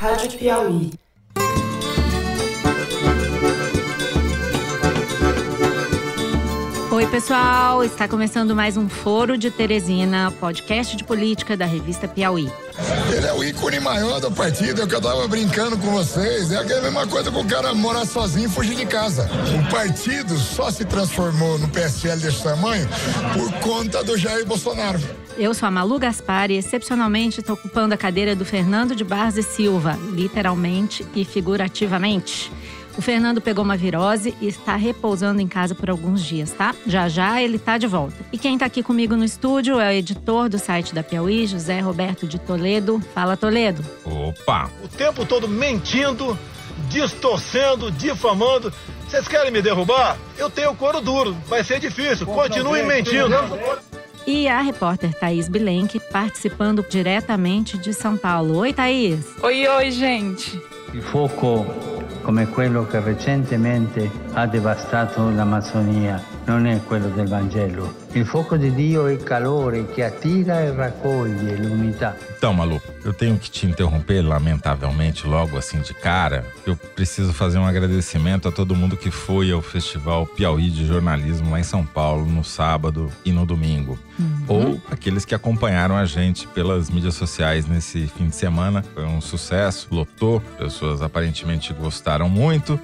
Rádio Piauí. Oi, pessoal! Está começando mais um Foro de Teresina, podcast de política da revista Piauí. Ele é o ícone maior do partido, é o que eu tava brincando com vocês. É a mesma coisa que o cara morar sozinho e fugir de casa. O partido só se transformou no PSL desse tamanho por conta do Jair Bolsonaro. Eu sou a Malu Gaspar e excepcionalmente estou ocupando a cadeira do Fernando de Barros Silva, literalmente e figurativamente. O Fernando pegou uma virose e está repousando em casa por alguns dias, tá? Já já ele está de volta. E quem está aqui comigo no estúdio é o editor do site da Piauí, José Roberto de Toledo. Fala, Toledo. Opa! O tempo todo mentindo, distorcendo, difamando. Vocês querem me derrubar? Eu tenho couro duro, vai ser difícil. Continuem mentindo. Né? e a repórter Thaís Bilenque participando diretamente de São Paulo. Oi, Thaís. Oi, oi, gente. O foco como aquele que recentemente ha a Amazônia non è quello del Vangelo. Il fuoco di Dio è il calore che attira e raccoglie l'unità. Então, Malu, eu tenho que te interromper, lamentavelmente, logo assim de cara. Eu preciso fazer um agradecimento a todo mundo que foi ao Festival Piauí de Jornalismo lá em São Paulo no sábado e no domingo. Uhum. Ou aqueles que acompanharam a gente pelas mídias sociais nesse fim de semana. Foi um sucesso, lotou, pessoas aparentemente gostaram muito.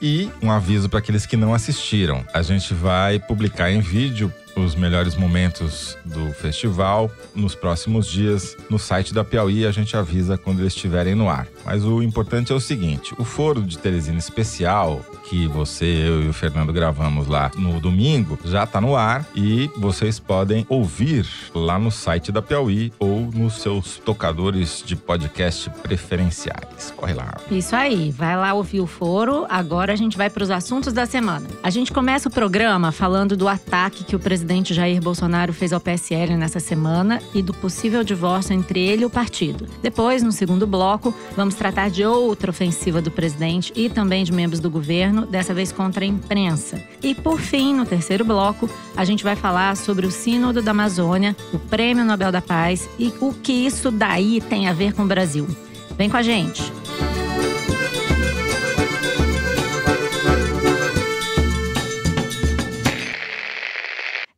E um aviso para aqueles que não assistiram: a gente vai publicar em vídeo os melhores momentos do festival nos próximos dias no site da Piauí. A gente avisa quando eles estiverem no ar. Mas o importante é o seguinte: o foro de Teresina especial que você, eu e o Fernando gravamos lá no domingo, já está no ar e vocês podem ouvir lá no site da Piauí ou nos seus tocadores de podcast preferenciais. Corre lá. Isso aí, vai lá ouvir o foro. Agora a gente vai para os assuntos da semana. A gente começa o programa falando do ataque que o presidente Jair Bolsonaro fez ao PSL nessa semana e do possível divórcio entre ele e o partido. Depois, no segundo bloco, vamos tratar de outra ofensiva do presidente e também de membros do governo governo, dessa vez contra a imprensa. E por fim, no terceiro bloco, a gente vai falar sobre o Sínodo da Amazônia, o Prêmio Nobel da Paz e o que isso daí tem a ver com o Brasil. Vem com a gente!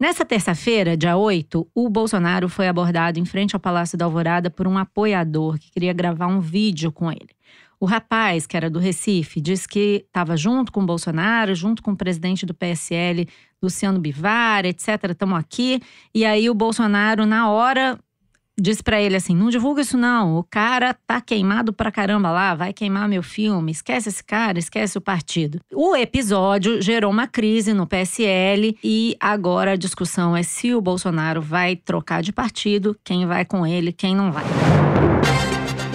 Nessa terça-feira, dia 8, o Bolsonaro foi abordado em frente ao Palácio da Alvorada por um apoiador que queria gravar um vídeo com ele. O rapaz, que era do Recife, diz que estava junto com o Bolsonaro, junto com o presidente do PSL, Luciano Bivar, etc. Estamos aqui. E aí o Bolsonaro, na hora, diz para ele assim: não divulga isso não, o cara tá queimado pra caramba lá, vai queimar meu filme, esquece esse cara, esquece o partido. O episódio gerou uma crise no PSL e agora a discussão é se o Bolsonaro vai trocar de partido, quem vai com ele, quem não vai.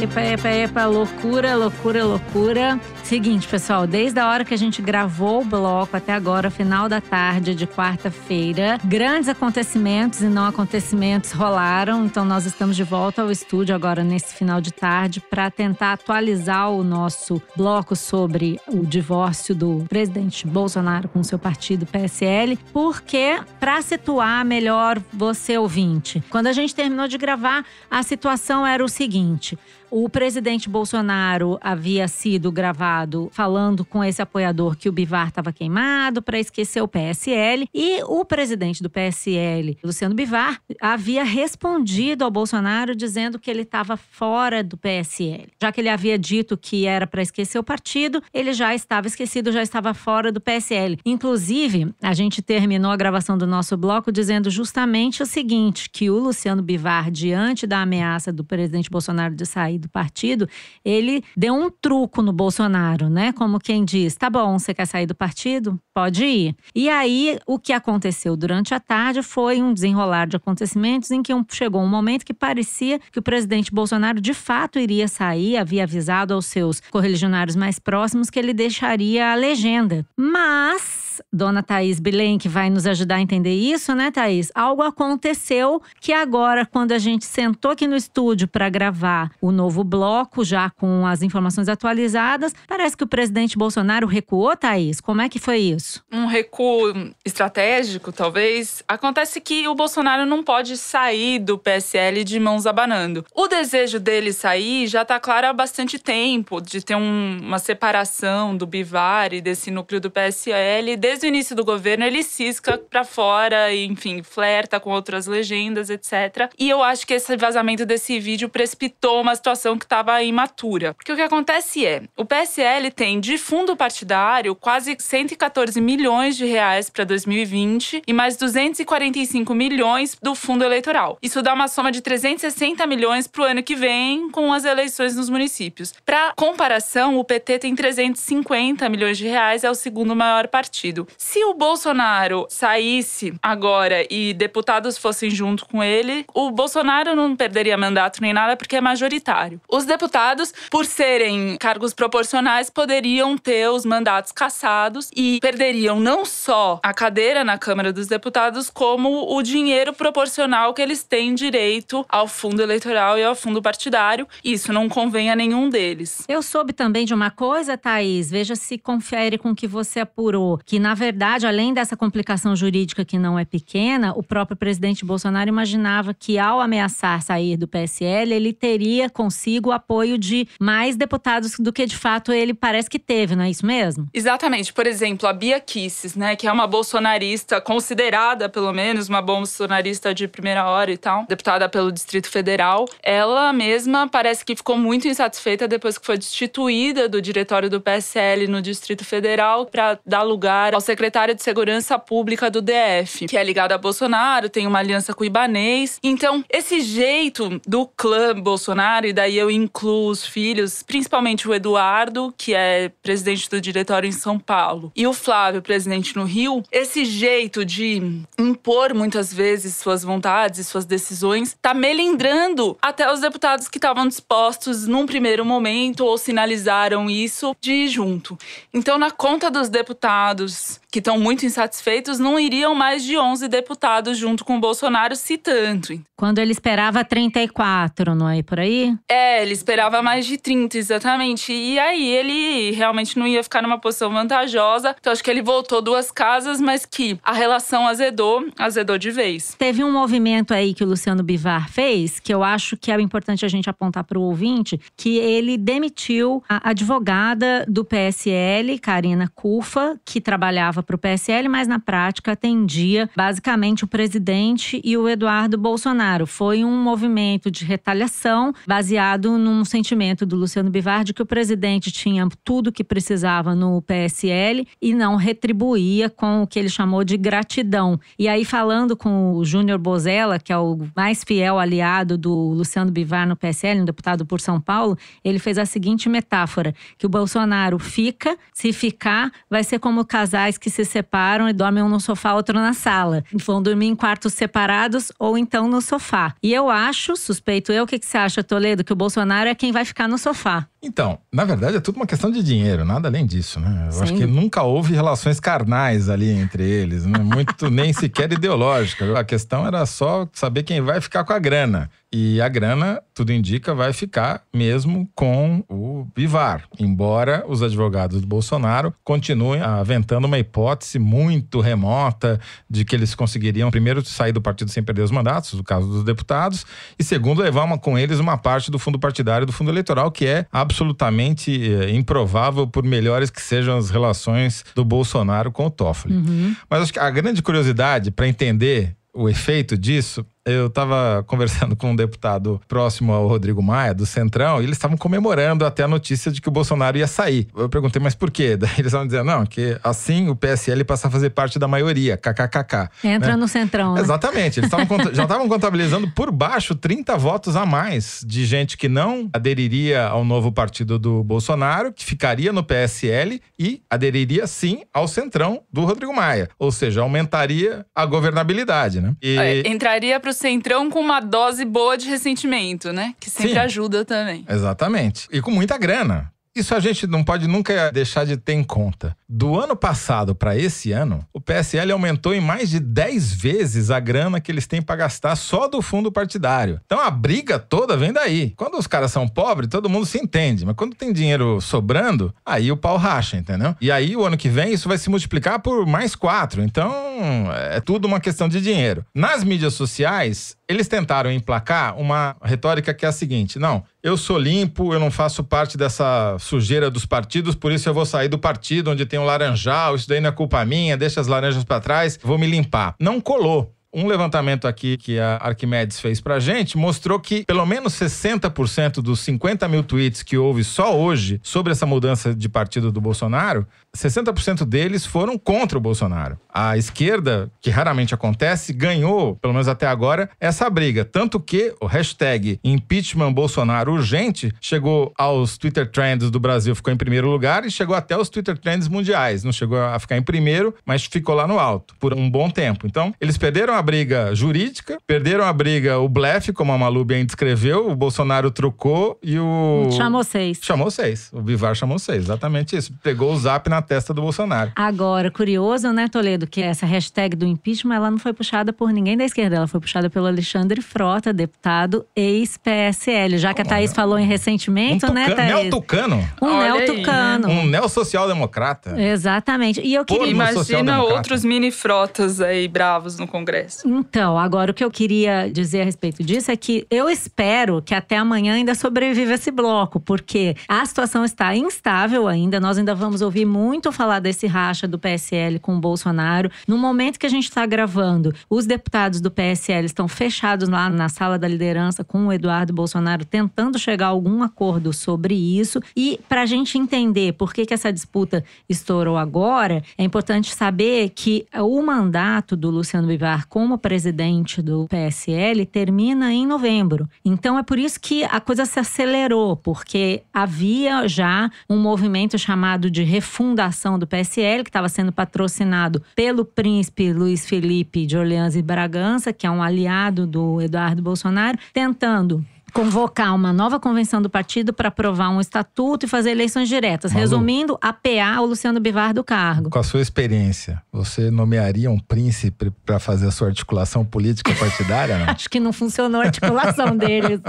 Epa, epa, epa, loucura, loucura, loucura. Seguinte, pessoal, desde a hora que a gente gravou o bloco até agora, final da tarde de quarta-feira, grandes acontecimentos e não acontecimentos rolaram, então nós estamos de volta ao estúdio agora nesse final de tarde para tentar atualizar o nosso bloco sobre o divórcio do presidente Bolsonaro com seu partido PSL, porque para situar melhor você ouvinte, quando a gente terminou de gravar, a situação era o seguinte: o presidente Bolsonaro havia sido gravado falando com esse apoiador que o Bivar estava queimado para esquecer o PSL e o presidente do PSL, Luciano Bivar, havia respondido ao Bolsonaro dizendo que ele estava fora do PSL. Já que ele havia dito que era para esquecer o partido, ele já estava esquecido, já estava fora do PSL. Inclusive, a gente terminou a gravação do nosso bloco dizendo justamente o seguinte, que o Luciano Bivar, diante da ameaça do presidente Bolsonaro de sair do partido, ele deu um truco no Bolsonaro Claro, né? Como quem diz: tá bom, você quer sair do partido? Pode ir. E aí, o que aconteceu durante a tarde foi um desenrolar de acontecimentos em que um, chegou um momento que parecia que o presidente Bolsonaro de fato iria sair, havia avisado aos seus correligionários mais próximos que ele deixaria a legenda. Mas dona Thaís Bilen, que vai nos ajudar a entender isso, né, Thaís? Algo aconteceu que agora, quando a gente sentou aqui no estúdio para gravar o novo bloco, já com as informações atualizadas, parece que o presidente Bolsonaro recuou, Thaís. Como é que foi isso? Um recuo estratégico, talvez. Acontece que o Bolsonaro não pode sair do PSL de mãos abanando. O desejo dele sair já está claro há bastante tempo de ter um, uma separação do Bivar e desse núcleo do PSL desde o início do governo ele cisca para fora, e, enfim, flerta com outras legendas, etc. E eu acho que esse vazamento desse vídeo precipitou uma situação que estava imatura. Porque o que acontece é, o PSL tem de fundo partidário quase 114 milhões de reais para 2020 e mais 245 milhões do fundo eleitoral. Isso dá uma soma de 360 milhões para o ano que vem com as eleições nos municípios. Para comparação, o PT tem 350 milhões de reais, é o segundo maior partido. Se o Bolsonaro saísse agora e deputados fossem junto com ele, o Bolsonaro não perderia mandato nem nada porque é majoritário. Os deputados, por serem cargos proporcionais, poderiam ter os mandatos cassados e perderiam não só a cadeira na Câmara dos Deputados, como o dinheiro proporcional que eles têm direito ao fundo eleitoral e ao fundo partidário. Isso não convém a nenhum deles. Eu soube também de uma coisa, Thaís, veja se confere com o que você apurou, que na verdade, além dessa complicação jurídica que não é pequena, o próprio presidente Bolsonaro imaginava que, ao ameaçar sair do PSL, ele teria consigo o apoio de mais deputados do que de fato ele parece que teve, não é isso mesmo? Exatamente. Por exemplo, a Bia Kisses, né, que é uma bolsonarista considerada, pelo menos, uma bolsonarista de primeira hora e tal, deputada pelo Distrito Federal, ela mesma parece que ficou muito insatisfeita depois que foi destituída do diretório do PSL no Distrito Federal para dar lugar ao secretário de Segurança Pública do DF, que é ligado a Bolsonaro, tem uma aliança com o Ibanês. Então, esse jeito do clã Bolsonaro, e daí eu incluo os filhos, principalmente o Eduardo, que é presidente do diretório em São Paulo, e o Flávio, presidente no Rio, esse jeito de impor muitas vezes suas vontades e suas decisões tá melindrando até os deputados que estavam dispostos num primeiro momento ou sinalizaram isso de ir junto. Então, na conta dos deputados Yes. que estão muito insatisfeitos, não iriam mais de 11 deputados junto com o Bolsonaro, se tanto. Quando ele esperava 34, não é por aí? É, ele esperava mais de 30, exatamente. E aí ele realmente não ia ficar numa posição vantajosa. Então acho que ele voltou duas casas, mas que a relação azedou, azedou de vez. Teve um movimento aí que o Luciano Bivar fez, que eu acho que é importante a gente apontar para o ouvinte, que ele demitiu a advogada do PSL, Karina Cufa, que trabalhava para o PSL, mas na prática atendia basicamente o presidente e o Eduardo Bolsonaro. Foi um movimento de retaliação baseado num sentimento do Luciano Bivar de que o presidente tinha tudo que precisava no PSL e não retribuía com o que ele chamou de gratidão. E aí, falando com o Júnior Bozella, que é o mais fiel aliado do Luciano Bivar no PSL, um deputado por São Paulo, ele fez a seguinte metáfora: que o Bolsonaro fica, se ficar, vai ser como casais que se separam e dormem um no sofá, outro na sala. Vão dormir em quartos separados ou então no sofá. E eu acho, suspeito eu, o que, que você acha, Toledo, que o Bolsonaro é quem vai ficar no sofá. Então, na verdade é tudo uma questão de dinheiro, nada além disso, né? Eu Sim. acho que nunca houve relações carnais ali entre eles, né? muito nem sequer ideológica. A questão era só saber quem vai ficar com a grana. E a grana, tudo indica, vai ficar mesmo com o Bivar, embora os advogados do Bolsonaro continuem aventando uma hipótese hipótese muito remota de que eles conseguiriam, primeiro, sair do partido sem perder os mandatos, no caso dos deputados, e segundo, levar uma, com eles uma parte do fundo partidário do fundo eleitoral, que é absolutamente eh, improvável, por melhores que sejam as relações do Bolsonaro com o Toffoli. Uhum. Mas acho que a grande curiosidade para entender o efeito disso eu estava conversando com um deputado próximo ao Rodrigo Maia, do Centrão, e eles estavam comemorando até a notícia de que o Bolsonaro ia sair. Eu perguntei, mas por quê? Daí eles estavam dizendo, não, que assim o PSL passa a fazer parte da maioria, kkkk. Né? Entra né? no Centrão. Né? Exatamente, eles tavam, já estavam contabilizando por baixo 30 votos a mais de gente que não aderiria ao novo partido do Bolsonaro, que ficaria no PSL e aderiria sim ao Centrão do Rodrigo Maia. Ou seja, aumentaria a governabilidade, né? E... É, entraria para o centrão com uma dose boa de ressentimento, né? Que sempre Sim. ajuda também. Exatamente. E com muita grana. Isso a gente não pode nunca deixar de ter em conta. Do ano passado para esse ano, o PSL aumentou em mais de 10 vezes a grana que eles têm para gastar só do fundo partidário. Então a briga toda vem daí. Quando os caras são pobres, todo mundo se entende, mas quando tem dinheiro sobrando, aí o pau racha, entendeu? E aí o ano que vem isso vai se multiplicar por mais quatro. Então é tudo uma questão de dinheiro. Nas mídias sociais, eles tentaram emplacar uma retórica que é a seguinte: não, eu sou limpo, eu não faço parte dessa sujeira dos partidos, por isso eu vou sair do partido onde tem um laranjal, isso daí não é culpa minha, deixa as laranjas para trás, vou me limpar. Não colou. Um levantamento aqui que a Arquimedes fez pra gente mostrou que pelo menos 60% dos 50 mil tweets que houve só hoje sobre essa mudança de partido do Bolsonaro 60% deles foram contra o Bolsonaro. A esquerda, que raramente acontece, ganhou, pelo menos até agora, essa briga. Tanto que o hashtag impeachment Bolsonaro urgente chegou aos Twitter Trends do Brasil, ficou em primeiro lugar e chegou até os Twitter Trends mundiais. Não chegou a ficar em primeiro, mas ficou lá no alto por um bom tempo. Então, eles perderam a briga jurídica, perderam a briga o blefe, como a Malu bem descreveu, o Bolsonaro trocou e o. Chamou seis. Chamou seis. O Bivar chamou seis, exatamente isso. Pegou o zap na testa do Bolsonaro. Agora, curioso, né, Toledo, que essa hashtag do impeachment, ela não foi puxada por ninguém da esquerda, ela foi puxada pelo Alexandre Frota, deputado ex-PSL. Já que a Thaís Olha, falou em ressentimento, um né, tucano, né, Thaís? Neotucano. Um neotucano. Tucano né? Um neo-social-democrata. Exatamente. E eu queria… imagina outros mini-frotas aí, bravos no Congresso. Então, agora o que eu queria dizer a respeito disso é que eu espero que até amanhã ainda sobreviva esse bloco, porque a situação está instável ainda, nós ainda vamos ouvir muito muito falar desse racha do PSL com o Bolsonaro. No momento que a gente está gravando, os deputados do PSL estão fechados lá na sala da liderança com o Eduardo Bolsonaro, tentando chegar a algum acordo sobre isso. E para a gente entender por que, que essa disputa estourou agora, é importante saber que o mandato do Luciano Bivar como presidente do PSL termina em novembro. Então é por isso que a coisa se acelerou, porque havia já um movimento chamado de refunda fundação do PSL, que estava sendo patrocinado pelo príncipe Luiz Felipe de Orleans e Bragança, que é um aliado do Eduardo Bolsonaro, tentando convocar uma nova convenção do partido para aprovar um estatuto e fazer eleições diretas. Malu, Resumindo, apear o Luciano Bivar do cargo. Com a sua experiência, você nomearia um príncipe para fazer a sua articulação política partidária? Acho que não funcionou a articulação deles.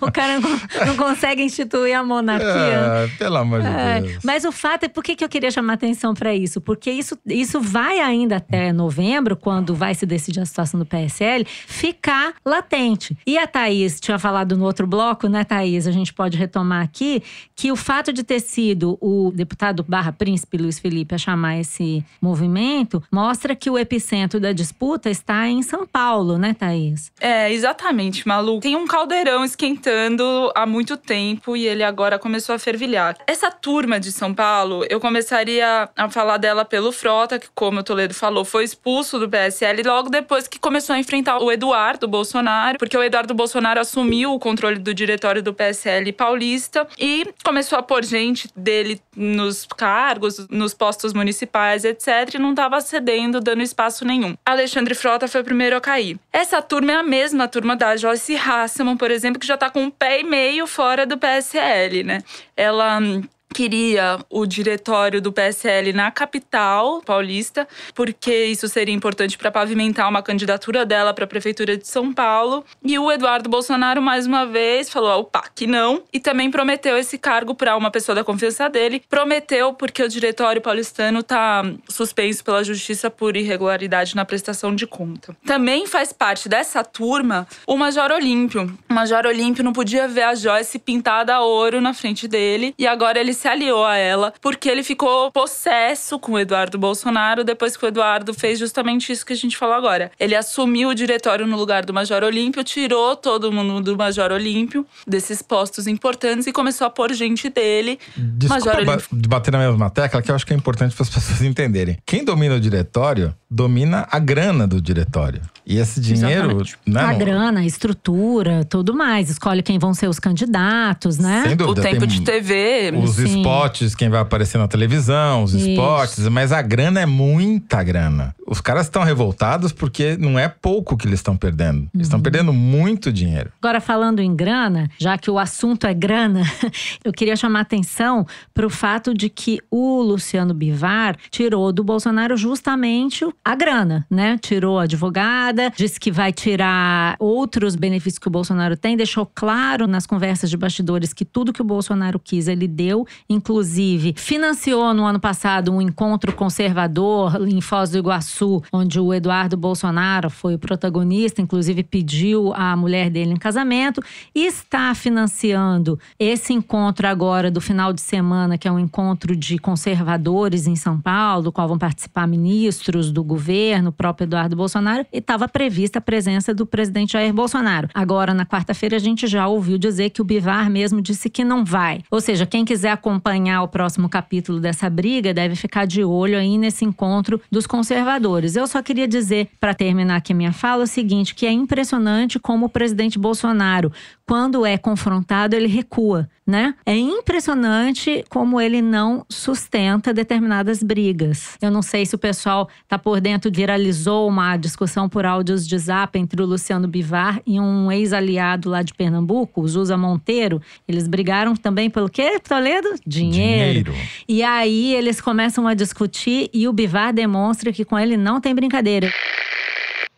o cara não, não, consegue instituir a monarquia. É, pelo amor de é. Deus. Mas o fato é, por que, que eu queria chamar atenção para isso? Porque isso, isso vai ainda até novembro, quando vai se decidir a situação do PSL, ficar latente. E a Thaís Thaís tinha falado no outro bloco, né, Thaís? A gente pode retomar aqui que o fato de ter sido o deputado barra príncipe Luiz Felipe a chamar esse movimento mostra que o epicentro da disputa está em São Paulo, né, Thaís? É, exatamente, Malu. Tem um caldeirão esquentando há muito tempo e ele agora começou a fervilhar. Essa turma de São Paulo, eu começaria a falar dela pelo Frota, que, como o Toledo falou, foi expulso do PSL logo depois que começou a enfrentar o Eduardo Bolsonaro, porque o Eduardo Bolsonaro Bolsonaro assumiu o controle do diretório do PSL paulista e começou a pôr gente dele nos cargos, nos postos municipais, etc., e não estava cedendo, dando espaço nenhum. Alexandre Frota foi o primeiro a cair. Essa turma é a mesma turma da Joyce Hasselman, por exemplo, que já está com um pé e meio fora do PSL, né? Ela hum, queria o diretório do PSL na capital paulista, porque isso seria importante para pavimentar uma candidatura dela para a prefeitura de São Paulo. E o Eduardo Bolsonaro mais uma vez falou ao PAC não e também prometeu esse cargo para uma pessoa da confiança dele. Prometeu porque o diretório paulistano está suspenso pela justiça por irregularidade na prestação de conta. Também faz parte dessa turma o Major Olímpio. O Major Olímpio não podia ver a Joyce pintada a ouro na frente dele e agora ele se aliou a ela, porque ele ficou possesso com o Eduardo Bolsonaro depois que o Eduardo fez justamente isso que a gente falou agora. Ele assumiu o diretório no lugar do Major Olímpio, tirou todo mundo do Major Olímpio, desses postos importantes, e começou a pôr gente dele. Desculpa Major ba Olímpio. bater na mesma tecla, que eu acho que é importante para as pessoas entenderem. Quem domina o diretório, domina a grana do diretório. E esse dinheiro. Né, a não... grana, a estrutura, tudo mais. Escolhe quem vão ser os candidatos, né? Sem dúvida, o tempo de TV. Os sim os potes, quem vai aparecer na televisão, os Isso. esportes, mas a grana é muita grana. Os caras estão revoltados porque não é pouco que eles estão perdendo. Uhum. Eles estão perdendo muito dinheiro. Agora, falando em grana, já que o assunto é grana, eu queria chamar atenção para o fato de que o Luciano Bivar tirou do Bolsonaro justamente a grana, né? Tirou a advogada, disse que vai tirar outros benefícios que o Bolsonaro tem, deixou claro nas conversas de bastidores que tudo que o Bolsonaro quis ele deu inclusive, financiou no ano passado um encontro conservador em Foz do Iguaçu, onde o Eduardo Bolsonaro foi o protagonista, inclusive pediu a mulher dele em casamento, e está financiando esse encontro agora do final de semana, que é um encontro de conservadores em São Paulo, do qual vão participar ministros do governo, o próprio Eduardo Bolsonaro, e estava prevista a presença do presidente Jair Bolsonaro. Agora, na quarta-feira, a gente já ouviu dizer que o Bivar mesmo disse que não vai. Ou seja, quem quiser acompanhar o próximo capítulo dessa briga deve ficar de olho aí nesse encontro dos conservadores. Eu só queria dizer, para terminar aqui a minha fala, o seguinte: que é impressionante como o presidente Bolsonaro quando é confrontado, ele recua, né? É impressionante como ele não sustenta determinadas brigas. Eu não sei se o pessoal tá por dentro, viralizou uma discussão por áudios de zap entre o Luciano Bivar e um ex-aliado lá de Pernambuco, o Zusa Monteiro. Eles brigaram também pelo quê, Toledo? Dinheiro. Dinheiro. E aí eles começam a discutir e o Bivar demonstra que com ele não tem brincadeira.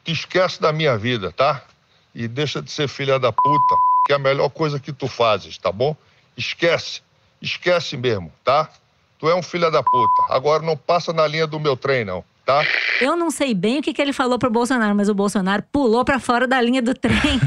Esquece da minha vida, tá? E deixa de ser filha da puta que é a melhor coisa que tu fazes, tá bom? Esquece, esquece mesmo, tá? Tu é um filho da puta. Agora não passa na linha do meu trem, não. Tá. Eu não sei bem o que, que ele falou pro Bolsonaro, mas o Bolsonaro pulou para fora da linha do trem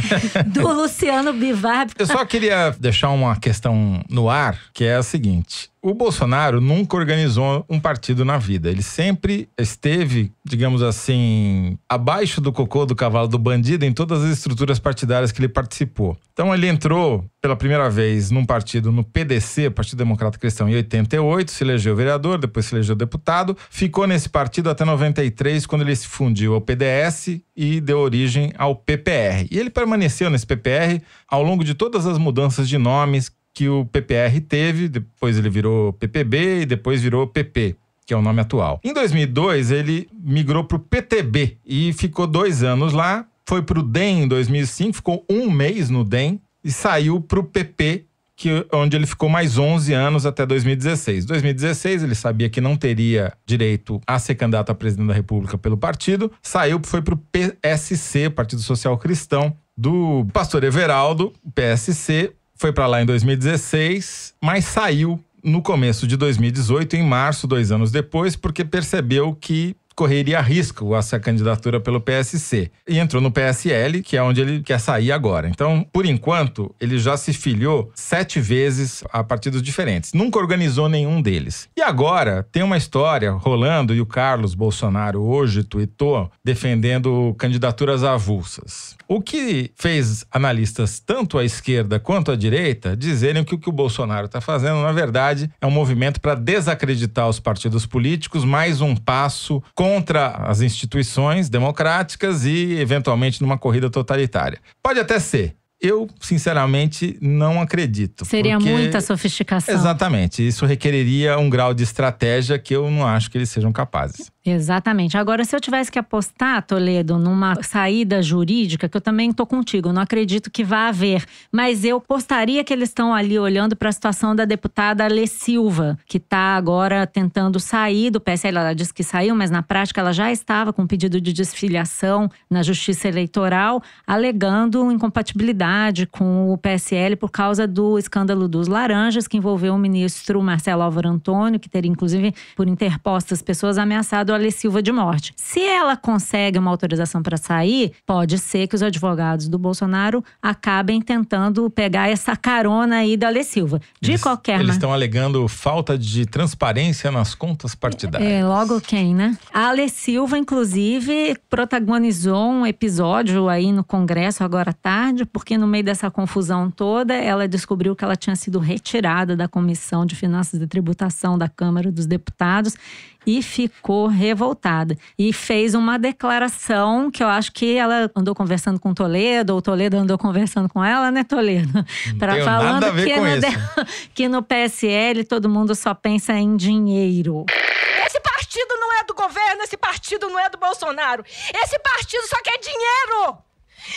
do Luciano Bivar. Eu só queria deixar uma questão no ar, que é a seguinte o Bolsonaro nunca organizou um partido na vida. Ele sempre esteve, digamos assim, abaixo do cocô do cavalo do bandido em todas as estruturas partidárias que ele participou. Então ele entrou pela primeira vez num partido no PDC, Partido Democrata Cristão, em 88, se elegeu vereador, depois se elegeu deputado, ficou nesse partido até 93, quando ele se fundiu ao PDS e deu origem ao PPR. E ele permaneceu nesse PPR ao longo de todas as mudanças de nomes que o PPR teve, depois ele virou PPB e depois virou PP que é o nome atual. Em 2002, ele migrou para o PTB e ficou dois anos lá. Foi para o DEM em 2005, ficou um mês no DEM e saiu para o PP, que, onde ele ficou mais 11 anos até 2016. 2016, ele sabia que não teria direito a ser candidato a presidente da República pelo partido, saiu, foi para o PSC, Partido Social Cristão, do pastor Everaldo, PSC, foi para lá em 2016, mas saiu no começo de 2018, em março, dois anos depois, porque percebeu que correria risco essa candidatura pelo PSC. E entrou no PSL, que é onde ele quer sair agora. Então, por enquanto, ele já se filiou sete vezes a partidos diferentes. Nunca organizou nenhum deles. E agora tem uma história rolando, e o Carlos Bolsonaro hoje tuitou defendendo candidaturas avulsas. O que fez analistas, tanto à esquerda quanto à direita, dizerem que o que o Bolsonaro está fazendo, na verdade, é um movimento para desacreditar os partidos políticos, mais um passo contra as instituições democráticas e, eventualmente, numa corrida totalitária. Pode até ser, eu, sinceramente, não acredito. Seria porque... muita sofisticação. Exatamente. Isso requeriria um grau de estratégia que eu não acho que eles sejam capazes. Exatamente. Agora, se eu tivesse que apostar, Toledo, numa saída jurídica, que eu também estou contigo, não acredito que vá haver, mas eu apostaria que eles estão ali olhando para a situação da deputada Lê Silva, que está agora tentando sair do PSL. Ela disse que saiu, mas na prática ela já estava com pedido de desfiliação na Justiça Eleitoral, alegando incompatibilidade com o PSL por causa do escândalo dos laranjas, que envolveu o ministro Marcelo Álvaro Antônio, que teria, inclusive, por interpostas pessoas ameaçado Ale Silva de morte. Se ela consegue uma autorização para sair, pode ser que os advogados do Bolsonaro acabem tentando pegar essa carona aí da Ale Silva. De eles, qualquer maneira. Eles estão alegando falta de transparência nas contas partidárias. É, é, logo quem, né? A Ale Silva, inclusive, protagonizou um episódio aí no Congresso agora à tarde, porque no meio dessa confusão toda, ela descobriu que ela tinha sido retirada da Comissão de Finanças e Tributação da Câmara dos Deputados e ficou revoltada. E fez uma declaração que eu acho que ela andou conversando com Toledo, ou Toledo andou conversando com ela, né, Toledo? Para falando que no, que no PSL todo mundo só pensa em dinheiro. Esse partido não é do governo, esse partido não é do Bolsonaro. Esse partido só quer dinheiro.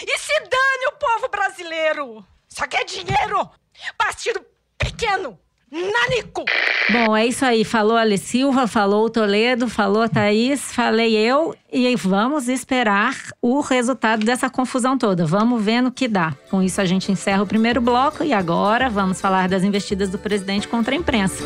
E se dane o povo brasileiro. Só quer dinheiro. Partido pequeno, Nanico! Bom, é isso aí. Falou a Silva, falou o Toledo, falou a Thaís, falei eu. E vamos esperar o resultado dessa confusão toda. Vamos ver no que dá. Com isso, a gente encerra o primeiro bloco e agora vamos falar das investidas do presidente contra a imprensa.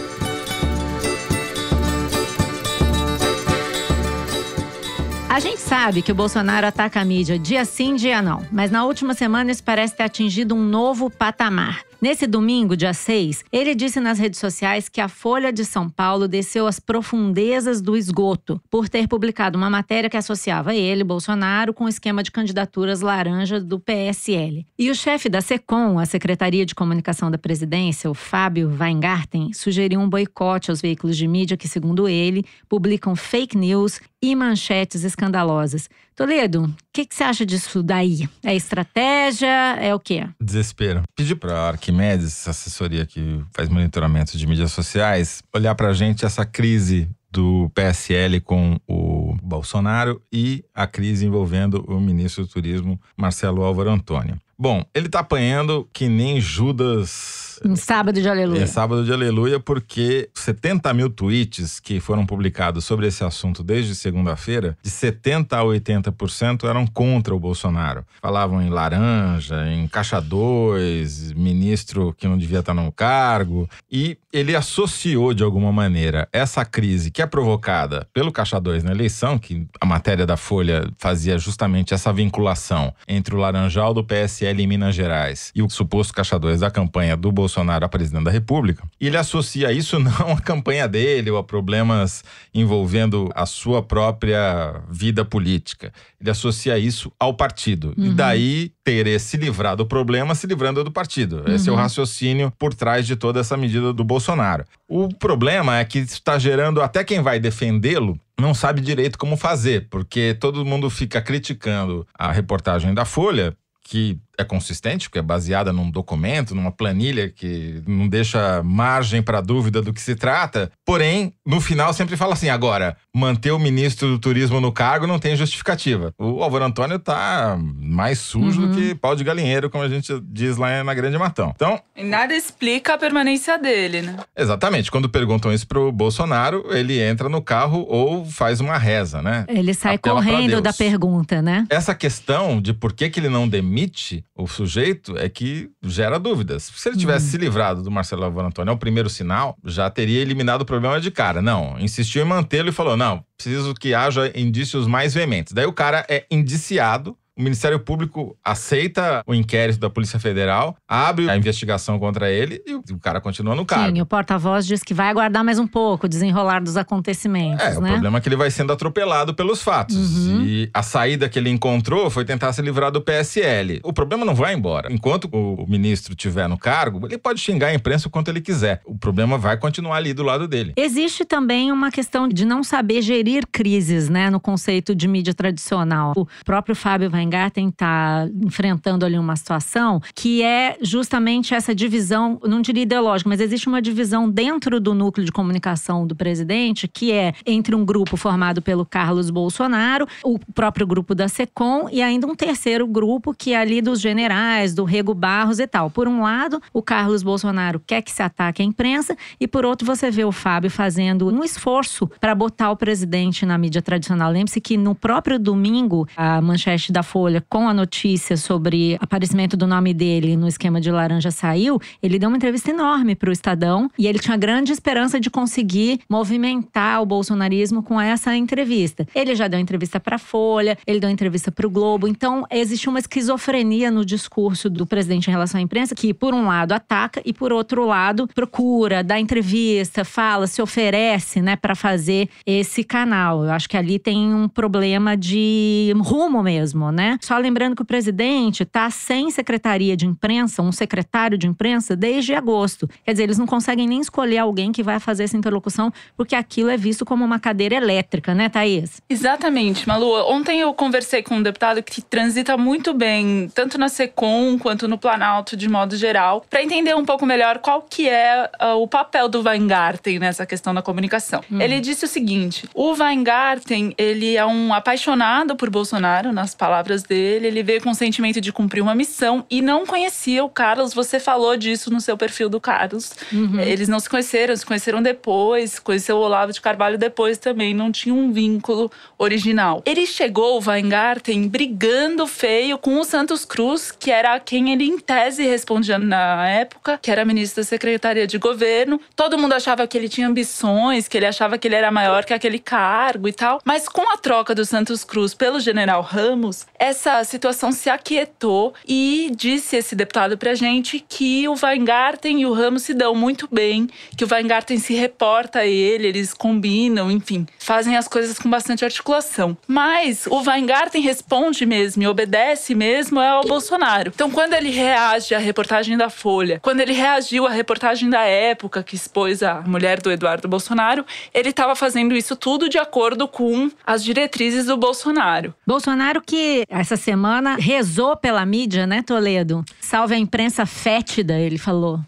A gente sabe que o Bolsonaro ataca a mídia dia sim, dia não, mas na última semana isso parece ter atingido um novo patamar. Nesse domingo, dia 6, ele disse nas redes sociais que a Folha de São Paulo desceu às profundezas do esgoto por ter publicado uma matéria que associava ele, Bolsonaro, com o esquema de candidaturas laranja do PSL. E o chefe da SECOM, a Secretaria de Comunicação da Presidência, o Fábio Weingarten, sugeriu um boicote aos veículos de mídia que, segundo ele, publicam fake news e manchetes escandalosas. Toledo, o que, que, você acha disso daí? É estratégia? É o quê? Desespero. Pedi para Arquimedes, assessoria que faz monitoramento de mídias sociais, olhar para a gente essa crise do PSL com o Bolsonaro e a crise envolvendo o ministro do Turismo, Marcelo Álvaro Antônio. Bom, ele está apanhando que nem Judas um sábado de aleluia. É sábado de aleluia, porque 70 mil tweets que foram publicados sobre esse assunto desde segunda-feira, de 70% a 80% eram contra o Bolsonaro. Falavam em laranja, em caixa 2, ministro que não devia estar no cargo. E ele associou, de alguma maneira, essa crise que é provocada pelo caixa 2 na eleição, que a matéria da Folha fazia justamente essa vinculação entre o laranjal do PSL em Minas Gerais e o suposto caixa 2 da campanha do Bolsonaro Bolsonaro a presidente da República, e ele associa isso não à campanha dele ou a problemas envolvendo a sua própria vida política. Ele associa isso ao partido. Uhum. E daí ter se livrado do problema se livrando do partido. Uhum. Esse é o uhum. raciocínio por trás de toda essa medida do Bolsonaro. O problema é que está gerando até quem vai defendê-lo não sabe direito como fazer, porque todo mundo fica criticando a reportagem da Folha, que é consistente, porque é baseada num documento, numa planilha que não deixa margem para dúvida do que se trata. Porém, no final sempre fala assim: agora, manter o ministro do turismo no cargo não tem justificativa. O Álvaro Antônio tá mais sujo uhum. do que pau de galinheiro, como a gente diz lá na Grande Matão. Então. E nada explica a permanência dele, né? Exatamente. Quando perguntam isso pro Bolsonaro, ele entra no carro ou faz uma reza, né? Ele sai Apela correndo da pergunta, né? Essa questão de por que, que ele não demite o sujeito é que gera dúvidas. Se ele tivesse hum. se livrado do Marcelo Alvaro Antônio é o primeiro sinal, já teria eliminado o problema de cara. Não, insistiu em mantê-lo e falou: não, preciso que haja indícios mais veementes. Daí o cara é indiciado o Ministério Público aceita o inquérito da Polícia Federal, abre a investigação contra ele e o cara continua no cargo. Sim, o porta-voz diz que vai aguardar mais um pouco o desenrolar dos acontecimentos. É, né? o problema é que ele vai sendo atropelado pelos fatos. Uhum. E a saída que ele encontrou foi tentar se livrar do PSL. O problema não vai embora. Enquanto o ministro estiver no cargo, ele pode xingar a imprensa o quanto ele quiser. O problema vai continuar ali do lado dele. Existe também uma questão de não saber gerir crises, né, no conceito de mídia tradicional. O próprio Fábio vai Weingarten está enfrentando ali uma situação que é justamente essa divisão, não diria ideológica, mas existe uma divisão dentro do núcleo de comunicação do presidente, que é entre um grupo formado pelo Carlos Bolsonaro, o próprio grupo da SECOM e ainda um terceiro grupo que é ali dos generais, do Rego Barros e tal. Por um lado, o Carlos Bolsonaro quer que se ataque a imprensa e por outro você vê o Fábio fazendo um esforço para botar o presidente na mídia tradicional. Lembre-se que no próprio domingo a manchete da Folha Folha com a notícia sobre aparecimento do nome dele no esquema de laranja saiu, ele deu uma entrevista enorme para o Estadão e ele tinha grande esperança de conseguir movimentar o bolsonarismo com essa entrevista. Ele já deu entrevista para a Folha, ele deu entrevista para o Globo. Então, existe uma esquizofrenia no discurso do presidente em relação à imprensa, que por um lado ataca e por outro lado procura, dá entrevista, fala, se oferece, né, para fazer esse canal. Eu acho que ali tem um problema de rumo mesmo, né? né? Só lembrando que o presidente está sem secretaria de imprensa, um secretário de imprensa, desde agosto. Quer dizer, eles não conseguem nem escolher alguém que vai fazer essa interlocução, porque aquilo é visto como uma cadeira elétrica, né, Thaís? Exatamente, Malu. Ontem eu conversei com um deputado que transita muito bem, tanto na SECOM quanto no Planalto, de modo geral, para entender um pouco melhor qual que é uh, o papel do Weingarten nessa questão da comunicação. Hum. Ele disse o seguinte, o Weingarten, ele é um apaixonado por Bolsonaro, nas palavras dele, ele veio com o sentimento de cumprir uma missão e não conhecia o Carlos. Você falou disso no seu perfil do Carlos. Uhum. Eles não se conheceram, se conheceram depois, conheceu o Olavo de Carvalho depois também, não tinha um vínculo original. Ele chegou, o Weingarten, brigando feio com o Santos Cruz, que era quem ele em tese respondia na época, que era ministro da Secretaria de Governo. Todo mundo achava que ele tinha ambições, que ele achava que ele era maior que aquele cargo e tal. Mas com a troca do Santos Cruz pelo general Ramos, essa situação se aquietou e disse esse deputado para a gente que o Weingarten e o Ramos se dão muito bem, que o Weingarten se reporta a ele, eles combinam, enfim, fazem as coisas com bastante articulação. Mas o Weingarten responde mesmo e obedece mesmo ao Bolsonaro. Então, quando ele reage à reportagem da Folha, quando ele reagiu à reportagem da época que expôs a mulher do Eduardo Bolsonaro, ele estava fazendo isso tudo de acordo com as diretrizes do Bolsonaro. Bolsonaro que essa semana rezou pela mídia, né, Toledo? Salve a imprensa fétida, ele falou.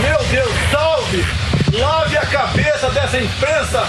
Meu Deus, salve! Lave a cabeça dessa imprensa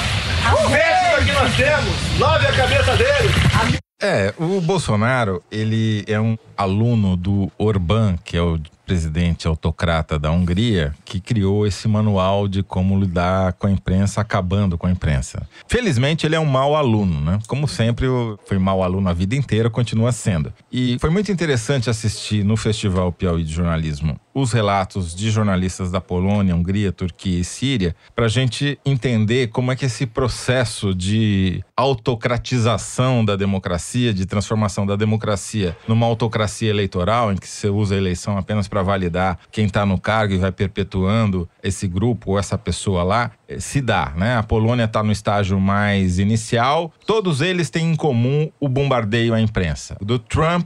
fétida que nós temos! Lave a cabeça dele! É, o Bolsonaro, ele é um aluno do Orbán, que é o presidente autocrata da Hungria, que criou esse manual de como lidar com a imprensa, acabando com a imprensa. Felizmente, ele é um mau aluno, né? Como sempre, foi mau aluno a vida inteira, continua sendo. E foi muito interessante assistir no Festival Piauí de Jornalismo os relatos de jornalistas da Polônia, Hungria, Turquia e Síria, para a gente entender como é que esse processo de autocratização da democracia, de transformação da democracia numa autocracia democracia eleitoral, em que você usa a eleição apenas para validar quem está no cargo e vai perpetuando esse grupo ou essa pessoa lá, eh, se dá. Né? A Polônia está no estágio mais inicial. Todos eles têm em comum o bombardeio à imprensa. Do Trump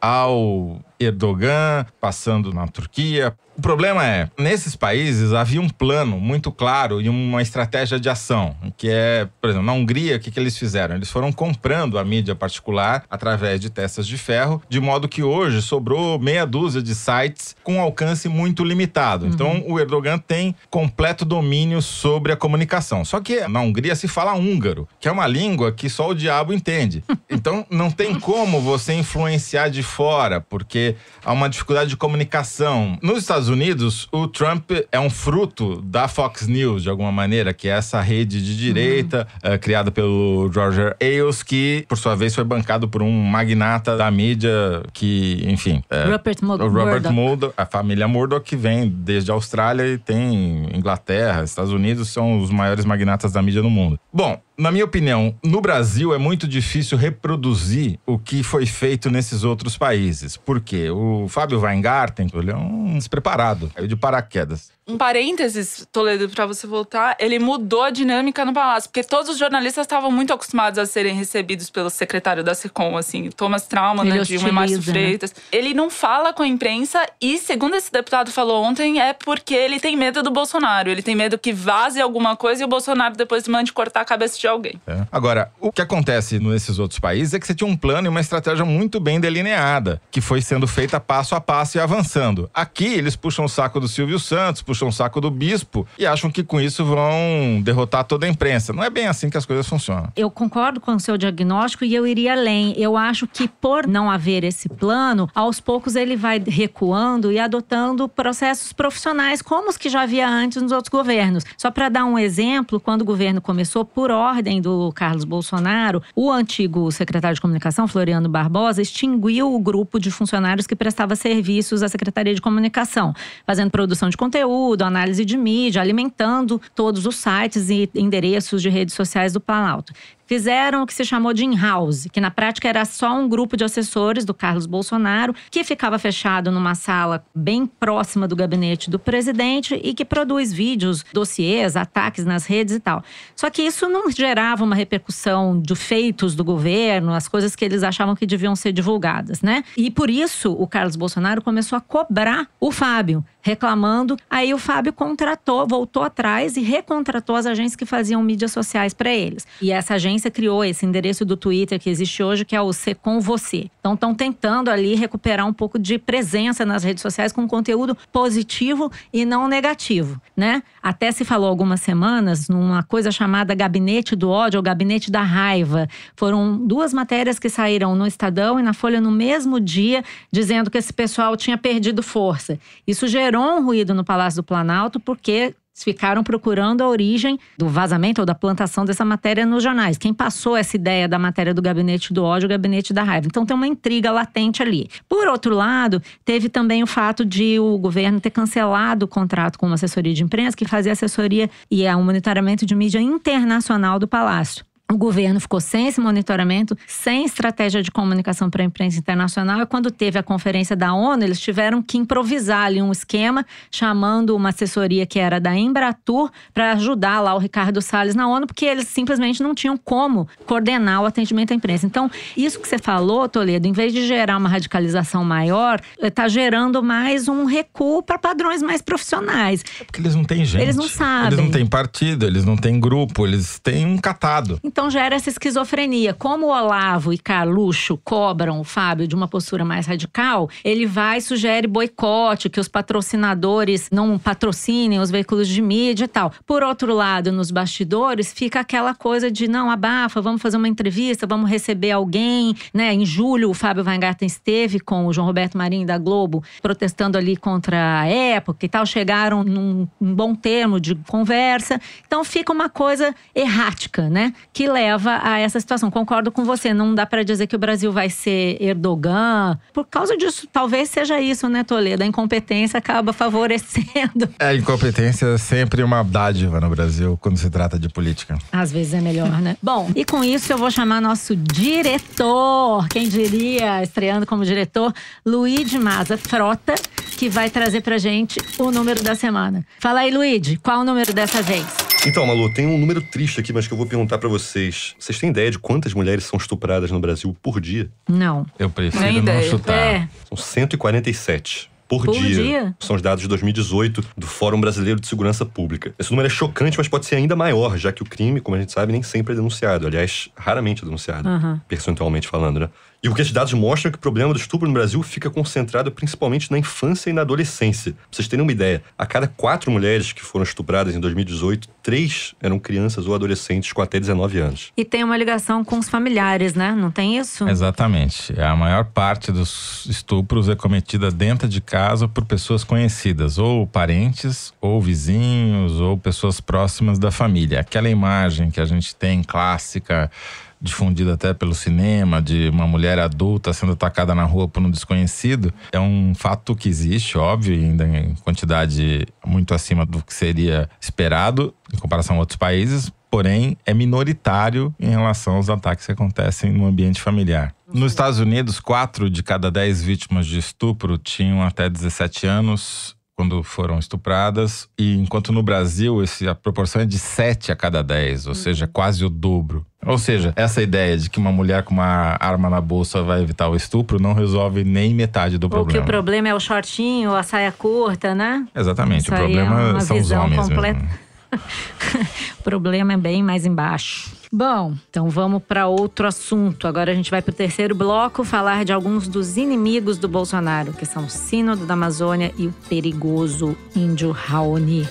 ao Erdogan, passando na Turquia. O problema é, nesses países havia um plano muito claro e uma estratégia de ação, que é, por exemplo, na Hungria, o que, que eles fizeram? Eles foram comprando a mídia particular através de testas de ferro, de modo que hoje sobrou meia dúzia de sites com alcance muito limitado. Uhum. Então, o Erdogan tem completo domínio sobre a comunicação. Só que na Hungria se fala húngaro, que é uma língua que só o diabo entende. Então, não tem como você influenciar de fora, porque há uma dificuldade de comunicação. Nos Estados Unidos, o Trump é um fruto da Fox News, de alguma maneira, que é essa rede de direita uhum. Eh, criada pelo Roger Ailes, que, por sua vez, foi bancado por um magnata da mídia que, enfim. É, Rupert Robert Murdoch. A família Murdoch, que vem desde a Austrália e tem Inglaterra, Estados Unidos, são os maiores magnatas da mídia no mundo. Bom, na minha opinião, no Brasil é muito difícil reproduzir o que foi feito nesses outros países. Por quê? O Fábio Weingarten, ele é um despreparado, caiu de paraquedas. Um parênteses, Toledo, para você voltar, ele mudou a dinâmica no palácio, porque todos os jornalistas estavam muito acostumados a serem recebidos pelo secretário da SECOM, assim, Thomas Trauma, né, Dilma e Márcio né? Freitas. Né? Ele não fala com a imprensa e, segundo esse deputado falou ontem, é porque ele tem medo do Bolsonaro. Ele tem medo que vaze alguma coisa e o Bolsonaro depois mande cortar a cabeça de alguém. É. Agora, o que acontece nesses outros países é que você tinha um plano e uma estratégia muito bem delineada, que foi sendo feita passo a passo e avançando. Aqui, eles puxam o saco do Silvio Santos, puxam o saco do bispo e acham que com isso vão derrotar toda a imprensa. Não é bem assim que as coisas funcionam. Eu concordo com o seu diagnóstico e eu iria além. Eu acho que por não haver esse plano, aos poucos ele vai recuando e adotando processos profissionais como os que já havia antes nos outros governos. Só para dar um exemplo, quando o governo começou por ordem ordem do Carlos Bolsonaro, o antigo secretário de Comunicação, Floriano Barbosa, extinguiu o grupo de funcionários que prestava serviços à Secretaria de Comunicação, fazendo produção de conteúdo, análise de mídia, alimentando todos os sites e endereços de redes sociais do Palauto fizeram o que se chamou de in-house, que na prática era só um grupo de assessores do Carlos Bolsonaro, que ficava fechado numa sala bem próxima do gabinete do presidente e que produz vídeos, dossiês, ataques nas redes e tal. Só que isso não gerava uma repercussão de feitos do governo, as coisas que eles achavam que deviam ser divulgadas, né? E por isso o Carlos Bolsonaro começou a cobrar o Fábio reclamando. Aí o Fábio contratou, voltou atrás e recontratou as agências que faziam mídias sociais para eles. E essa agência criou esse endereço do Twitter que existe hoje, que é o C com você. Então estão tentando ali recuperar um pouco de presença nas redes sociais com conteúdo positivo e não negativo, né? Até se falou algumas semanas numa coisa chamada Gabinete do Ódio ou Gabinete da Raiva. Foram duas matérias que saíram no Estadão e na Folha no mesmo dia, dizendo que esse pessoal tinha perdido força. Isso gerou um ruído no Palácio do Planalto, porque ficaram procurando a origem do vazamento ou da plantação dessa matéria nos jornais. Quem passou essa ideia da matéria do gabinete do ódio, é o gabinete da raiva. Então tem uma intriga latente ali. Por outro lado, teve também o fato de o governo ter cancelado o contrato com uma assessoria de imprensa que fazia assessoria e é um monitoramento de mídia internacional do Palácio o governo ficou sem esse monitoramento, sem estratégia de comunicação para a imprensa internacional. E quando teve a conferência da ONU, eles tiveram que improvisar ali um esquema, chamando uma assessoria que era da Embratur para ajudar lá o Ricardo Salles na ONU, porque eles simplesmente não tinham como coordenar o atendimento à imprensa. Então, isso que você falou, Toledo, em vez de gerar uma radicalização maior, está eh, gerando mais um recuo para padrões mais profissionais. É porque eles não têm gente. Eles não sabem. Eles não têm partido, eles não têm grupo, eles têm um catado. Então, então gera essa esquizofrenia. Como o Olavo e Carluxo cobram o Fábio de uma postura mais radical, ele vai e sugere boicote, que os patrocinadores não patrocinem os veículos de mídia e tal. Por outro lado, nos bastidores, fica aquela coisa de não, abafa, vamos fazer uma entrevista, vamos receber alguém. Né? Em julho, o Fábio Weingarten esteve com o João Roberto Marinho da Globo, protestando ali contra a época e tal. Chegaram num, num bom termo de conversa. Então fica uma coisa errática, né? Que leva a essa situação. Concordo com você, não dá para dizer que o Brasil vai ser Erdogan. Por causa disso, talvez seja isso, né, Toledo? A incompetência acaba favorecendo. É, a incompetência é sempre uma dádiva no Brasil quando se trata de política. Às vezes é melhor, né? Bom, e com isso eu vou chamar nosso diretor, quem diria, estreando como diretor, Luiz Maza Frota, que vai trazer pra gente o número da semana. Fala aí, Luiz, qual o número dessa vez? Então, Malu, tem um número triste aqui, mas que eu vou perguntar para vocês. Vocês têm ideia de quantas mulheres são estupradas no Brasil por dia? Não. Eu prefiro Nem não ideia. chutar. É. São 147 por, por dia. dia. São os dados de 2018 do Fórum Brasileiro de Segurança Pública. Esse número é chocante, mas pode ser ainda maior, já que o crime, como a gente sabe, nem sempre é denunciado. Aliás, raramente é denunciado, uhum. percentualmente falando, né? E o que esses dados mostram é que o problema do estupro no Brasil fica concentrado principalmente na infância e na adolescência. Pra vocês terem uma ideia, a cada quatro mulheres que foram estupradas em 2018, três eram crianças ou adolescentes com até 19 anos. E tem uma ligação com os familiares, né? Não tem isso? Exatamente. A maior parte dos estupros é cometida dentro de casa por pessoas conhecidas, ou parentes, ou vizinhos, ou pessoas próximas da família. Aquela imagem que a gente tem clássica difundida até pelo cinema, de uma mulher adulta sendo atacada na rua por um desconhecido, é um fato que existe, óbvio, ainda em quantidade muito acima do que seria esperado em comparação a outros países, porém é minoritário em relação aos ataques que acontecem no ambiente familiar. Nos Estados Unidos, 4 de cada 10 vítimas de estupro tinham até 17 anos quando foram estupradas, e enquanto no Brasil esse, a proporção é de 7 a cada 10, ou uhum. seja, quase o dobro. Ou seja, essa ideia de que uma mulher com uma arma na bolsa vai evitar o estupro não resolve nem metade do problema. Porque o problema é o shortinho, a saia curta, né? Exatamente, Isso o problema é são os homens. Mesmo. o problema é bem mais embaixo. Bom, então vamos para outro assunto. Agora a gente vai para o terceiro bloco falar de alguns dos inimigos do Bolsonaro, que são o Sínodo da Amazônia e o perigoso índio Raoni.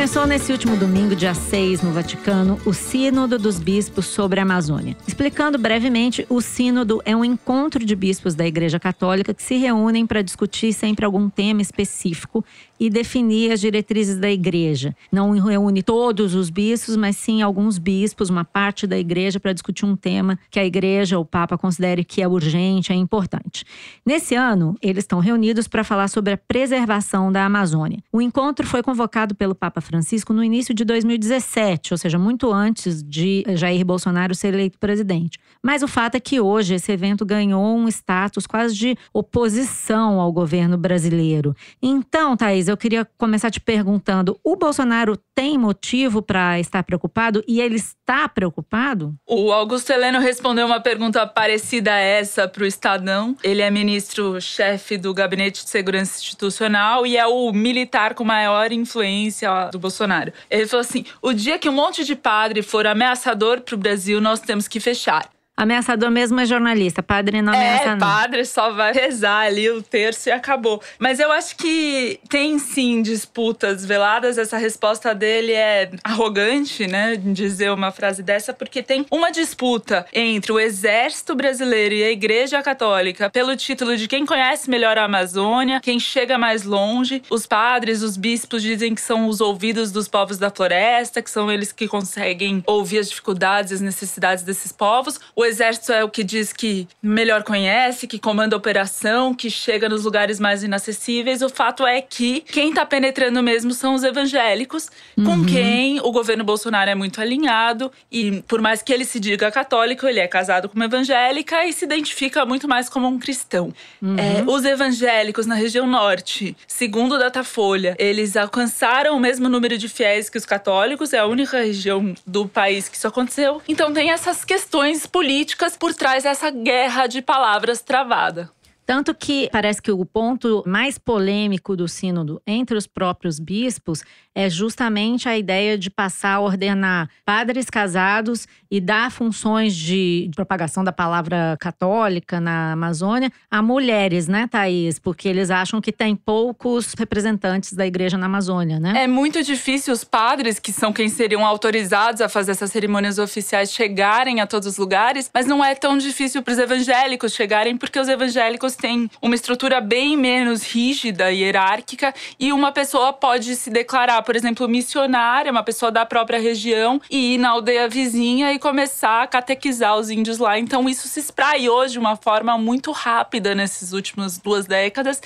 Começou nesse último domingo, dia 6, no Vaticano, o Sínodo dos Bispos sobre a Amazônia. Explicando brevemente, o Sínodo é um encontro de bispos da Igreja Católica que se reúnem para discutir sempre algum tema específico e definir as diretrizes da igreja. Não reúne todos os bispos, mas sim alguns bispos, uma parte da igreja, para discutir um tema que a igreja, o Papa, considere que é urgente, é importante. Nesse ano, eles estão reunidos para falar sobre a preservação da Amazônia. O encontro foi convocado pelo Papa Francisco no início de 2017, ou seja, muito antes de Jair Bolsonaro ser eleito presidente. Mas o fato é que hoje esse evento ganhou um status quase de oposição ao governo brasileiro. Então, Thaís, eu queria começar te perguntando: o Bolsonaro tem motivo para estar preocupado e ele está preocupado? O Augusto Heleno respondeu uma pergunta parecida a essa para o Estadão. Ele é ministro-chefe do Gabinete de Segurança Institucional e é o militar com maior influência do Bolsonaro. Ele falou assim: o dia que um monte de padre for ameaçador para o Brasil, nós temos que fechar. Ameaçador mesmo é jornalista, padre não ameaça é, não. É, padre só vai rezar ali o terço e acabou. Mas eu acho que tem sim disputas veladas. Essa resposta dele é arrogante, né? Dizer uma frase dessa, porque tem uma disputa entre o exército brasileiro e a igreja católica pelo título de quem conhece melhor a Amazônia, quem chega mais longe. Os padres, os bispos dizem que são os ouvidos dos povos da floresta, que são eles que conseguem ouvir as dificuldades, as necessidades desses povos. O exército é o que diz que melhor conhece, que comanda a operação, que chega nos lugares mais inacessíveis. O fato é que quem está penetrando mesmo são os evangélicos, uhum. com quem o governo Bolsonaro é muito alinhado. E por mais que ele se diga católico, ele é casado com uma evangélica e se identifica muito mais como um cristão. Uhum. É, os evangélicos na região norte, segundo o Datafolha, eles alcançaram o mesmo número de fiéis que os católicos, é a única região do país que isso aconteceu. Então tem essas questões políticas políticas por trás dessa guerra de palavras travada. Tanto que parece que o ponto mais polêmico do Sínodo entre os próprios bispos é justamente a ideia de passar a ordenar padres casados e dar funções de propagação da palavra católica na Amazônia a mulheres, né, Thaís? Porque eles acham que tem poucos representantes da igreja na Amazônia, né? É muito difícil os padres, que são quem seriam autorizados a fazer essas cerimônias oficiais, chegarem a todos os lugares, mas não é tão difícil para os evangélicos chegarem, porque os evangélicos tem uma estrutura bem menos rígida e hierárquica e uma pessoa pode se declarar, por exemplo, missionária, uma pessoa da própria região e ir na aldeia vizinha e começar a catequizar os índios lá. Então isso se espraiou de uma forma muito rápida nesses últimos duas décadas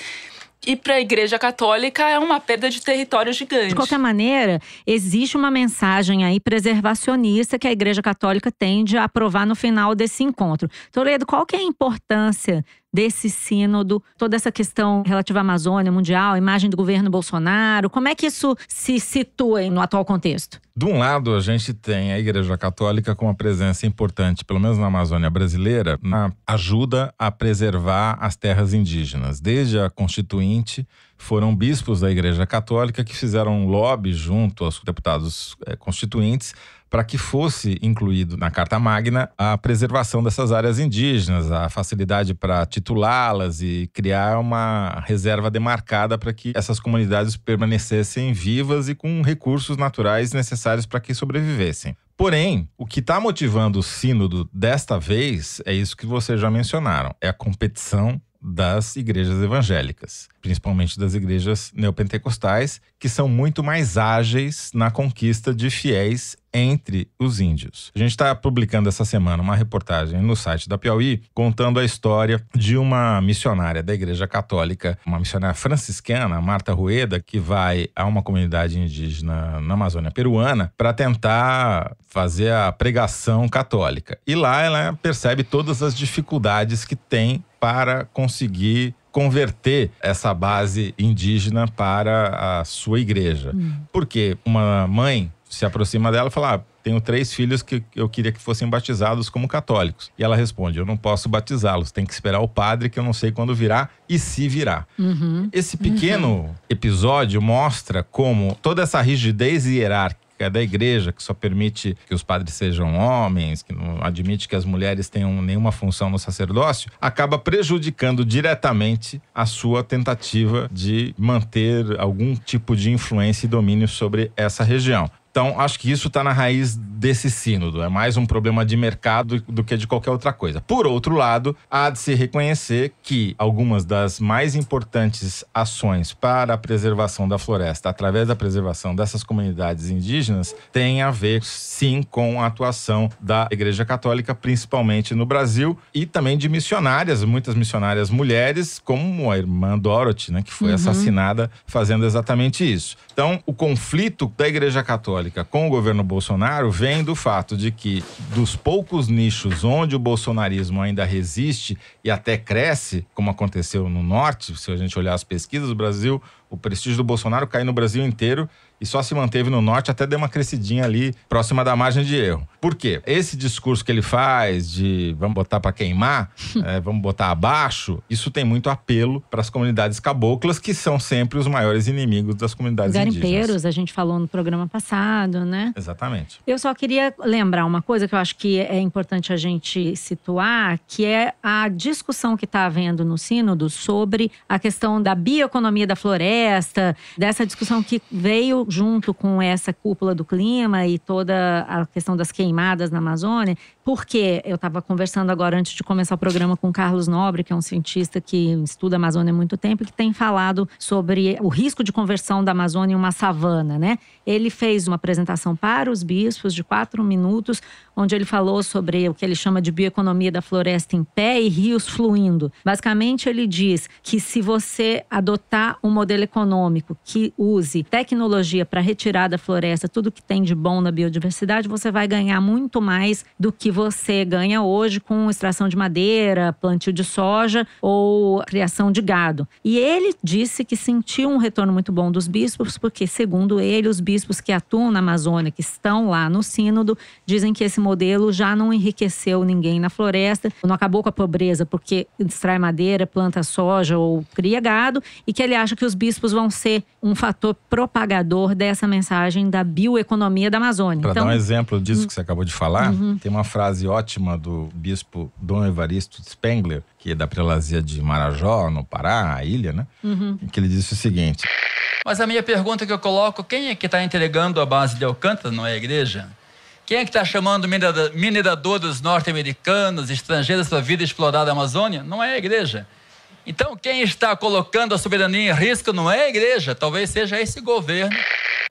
e para a Igreja Católica é uma perda de território gigante. De qualquer maneira, existe uma mensagem aí preservacionista que a Igreja Católica tende a aprovar no final desse encontro. Toledo, qual que é a importância desse sínodo, toda essa questão relativa à Amazônia mundial, imagem do governo Bolsonaro, como é que isso se situa no atual contexto? De um lado, a gente tem a Igreja Católica com uma presença importante, pelo menos na Amazônia brasileira, na ajuda a preservar as terras indígenas. Desde a Constituinte, foram bispos da Igreja Católica que fizeram um lobby junto aos deputados eh, constituintes para que fosse incluído na Carta Magna a preservação dessas áreas indígenas, a facilidade para titulá-las e criar uma reserva demarcada para que essas comunidades permanecessem vivas e com recursos naturais necessários para que sobrevivessem. Porém, o que está motivando o sínodo desta vez é isso que vocês já mencionaram: é a competição das igrejas evangélicas, principalmente das igrejas neopentecostais, que são muito mais ágeis na conquista de fiéis entre os índios. A gente está publicando essa semana uma reportagem no site da Piauí contando a história de uma missionária da Igreja Católica, uma missionária franciscana, Marta Rueda, que vai a uma comunidade indígena na Amazônia peruana para tentar fazer a pregação católica. E lá ela percebe todas as dificuldades que tem para conseguir converter essa base indígena para a sua igreja. Hum. Porque uma mãe se aproxima dela e fala: ah, Tenho três filhos que eu queria que fossem batizados como católicos. E ela responde: Eu não posso batizá-los, tem que esperar o padre, que eu não sei quando virá e se virá. Uhum. Esse pequeno uhum. episódio mostra como toda essa rigidez hierárquica é da igreja, que só permite que os padres sejam homens, que não admite que as mulheres tenham nenhuma função no sacerdócio, acaba prejudicando diretamente a sua tentativa de manter algum tipo de influência e domínio sobre essa região. Então, acho que isso está na raiz desse sínodo. É mais um problema de mercado do que de qualquer outra coisa. Por outro lado, há de se reconhecer que algumas das mais importantes ações para a preservação da floresta, através da preservação dessas comunidades indígenas, têm a ver, sim, com a atuação da Igreja Católica, principalmente no Brasil, e também de missionárias, muitas missionárias mulheres, como a irmã Dorothy, né, que foi uhum. assassinada fazendo exatamente isso. Então, o conflito da Igreja Católica católica com o governo Bolsonaro vem do fato de que, dos poucos nichos onde o bolsonarismo ainda resiste e até cresce, como aconteceu no norte, se a gente olhar as pesquisas do Brasil, o prestígio do Bolsonaro cai no Brasil inteiro e só se manteve no norte, até deu uma crescidinha ali próxima da margem de erro. Por quê? Esse discurso que ele faz de vamos botar para queimar, é, vamos botar abaixo, isso tem muito apelo para as comunidades caboclas, que são sempre os maiores inimigos das comunidades Garimpeiros, indígenas. a gente falou no programa passado, né? Exatamente. Eu só queria lembrar uma coisa que eu acho que é importante a gente situar, que é a discussão que está havendo no Sínodo sobre a questão da bioeconomia da floresta, dessa discussão que veio junto com essa cúpula do clima e toda a questão das queimadas na Amazônia, porque eu estava conversando agora antes de começar o programa com o Carlos Nobre, que é um cientista que estuda a Amazônia há muito tempo e que tem falado sobre o risco de conversão da Amazônia em uma savana, né? Ele fez uma apresentação para os bispos de quatro minutos, onde ele falou sobre o que ele chama de bioeconomia da floresta em pé e rios fluindo. Basicamente, ele diz que se você adotar um modelo econômico que use tecnologia para retirar da floresta tudo que tem de bom na biodiversidade, você vai ganhar muito mais do que você ganha hoje com extração de madeira, plantio de soja ou criação de gado. E ele disse que sentiu um retorno muito bom dos bispos, porque, segundo ele, os bispos que atuam na Amazônia, que estão lá no Sínodo, dizem que esse modelo já não enriqueceu ninguém na floresta, não acabou com a pobreza, porque extrai madeira, planta soja ou cria gado, e que ele acha que os bispos vão ser um fator propagador dessa mensagem da bioeconomia da Amazônia. Para então, dar um exemplo disso uhum. que você acabou de falar, uhum. tem uma frase ótima do bispo Dom Evaristo Spengler, que é da prelazia de Marajó, no Pará, a ilha, né? Uhum. Em que ele disse o seguinte. Mas a minha pergunta que eu coloco, quem é que está entregando a base de Alcântara, não é a igreja? Quem é que está chamando minerador dos norte-americanos, estrangeiros, para vir explorar a Amazônia? Não é a igreja. Então, quem está colocando a soberania em risco não é a igreja, talvez seja esse governo.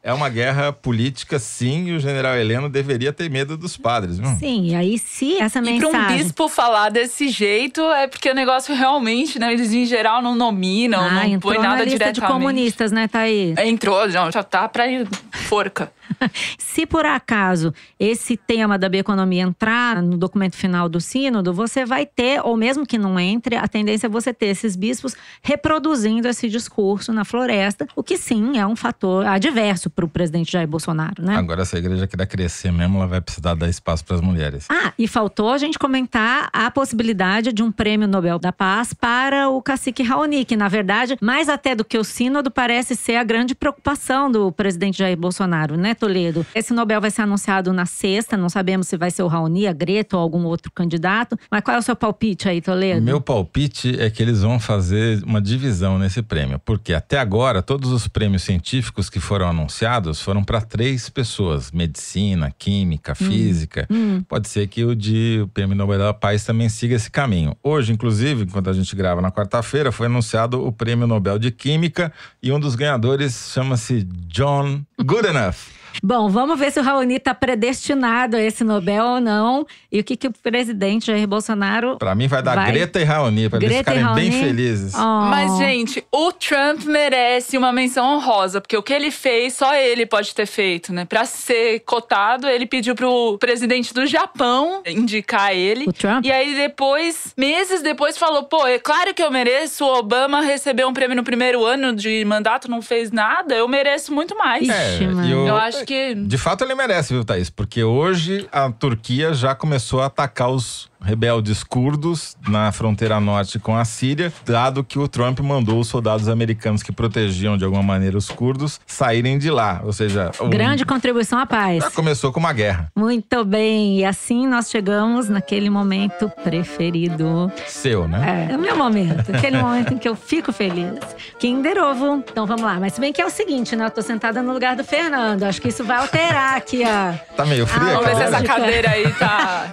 É uma guerra política, sim, e o general Heleno deveria ter medo dos padres. Não? Sim, e aí se essa mensagem... E para um bispo falar desse jeito, é porque o negócio realmente, né, eles em geral não nominam, ah, não põe nada na lista diretamente. de comunistas, né, Thaís? É, entrou, não, já tá para forca. se por acaso esse tema da bioeconomia entrar no documento final do sínodo, você vai ter, ou mesmo que não entre, a tendência é você ter esses bispos reproduzindo esse discurso na floresta, o que sim é um fator adverso para o presidente Jair Bolsonaro, né? Agora, se a igreja quiser crescer mesmo, ela vai precisar dar espaço para as mulheres. Ah, e faltou a gente comentar a possibilidade de um prêmio Nobel da Paz para o cacique Raoni, que, na verdade, mais até do que o Sínodo, parece ser a grande preocupação do presidente Jair Bolsonaro, né, Toledo? Esse Nobel vai ser anunciado na sexta, não sabemos se vai ser o Raoni, a Greta ou algum outro candidato. Mas qual é o seu palpite aí, Toledo? Meu palpite é que eles vão vão fazer uma divisão nesse prêmio, porque até agora todos os prêmios científicos que foram anunciados foram para três pessoas: medicina, química, hum. física. Hum. Pode ser que o de o prêmio Nobel da Paz também siga esse caminho. Hoje, inclusive, enquanto a gente grava na quarta-feira, foi anunciado o prêmio Nobel de Química e um dos ganhadores chama-se John Goodenough. Bom, vamos ver se o Raoni está predestinado a esse Nobel ou não. E o que, que o presidente Jair Bolsonaro. Para mim, vai dar vai... Greta e Raoni, para eles ficarem bem felizes. Oh. Mas, gente, o Trump merece uma menção honrosa, porque o que ele fez, só ele pode ter feito, né? Para ser cotado, ele pediu pro presidente do Japão indicar ele. O Trump? E aí, depois, meses depois, falou: pô, é claro que eu mereço. O Obama recebeu um prêmio no primeiro ano de mandato, não fez nada. Eu mereço muito mais. É, mano. eu, eu acho que. De fato, ele merece, viu, Thaís? Porque hoje a Turquia já começou a atacar os rebeldes curdos na fronteira norte com a Síria, dado que o Trump mandou os soldados americanos que protegiam de alguma maneira os curdos saírem de lá. Ou seja, um... grande contribuição à paz. Já começou com uma guerra. Muito bem, e assim nós chegamos naquele momento preferido. Seu, né? É, é o meu momento. aquele momento em que eu fico feliz. Kinder Ovo. Então vamos lá. Mas se bem que é o seguinte, né? Eu tô sentada no lugar do Fernando. Acho que isso vai alterar aqui a. Tá meio frio. Ah, vamos ver se essa cadeira aí tá.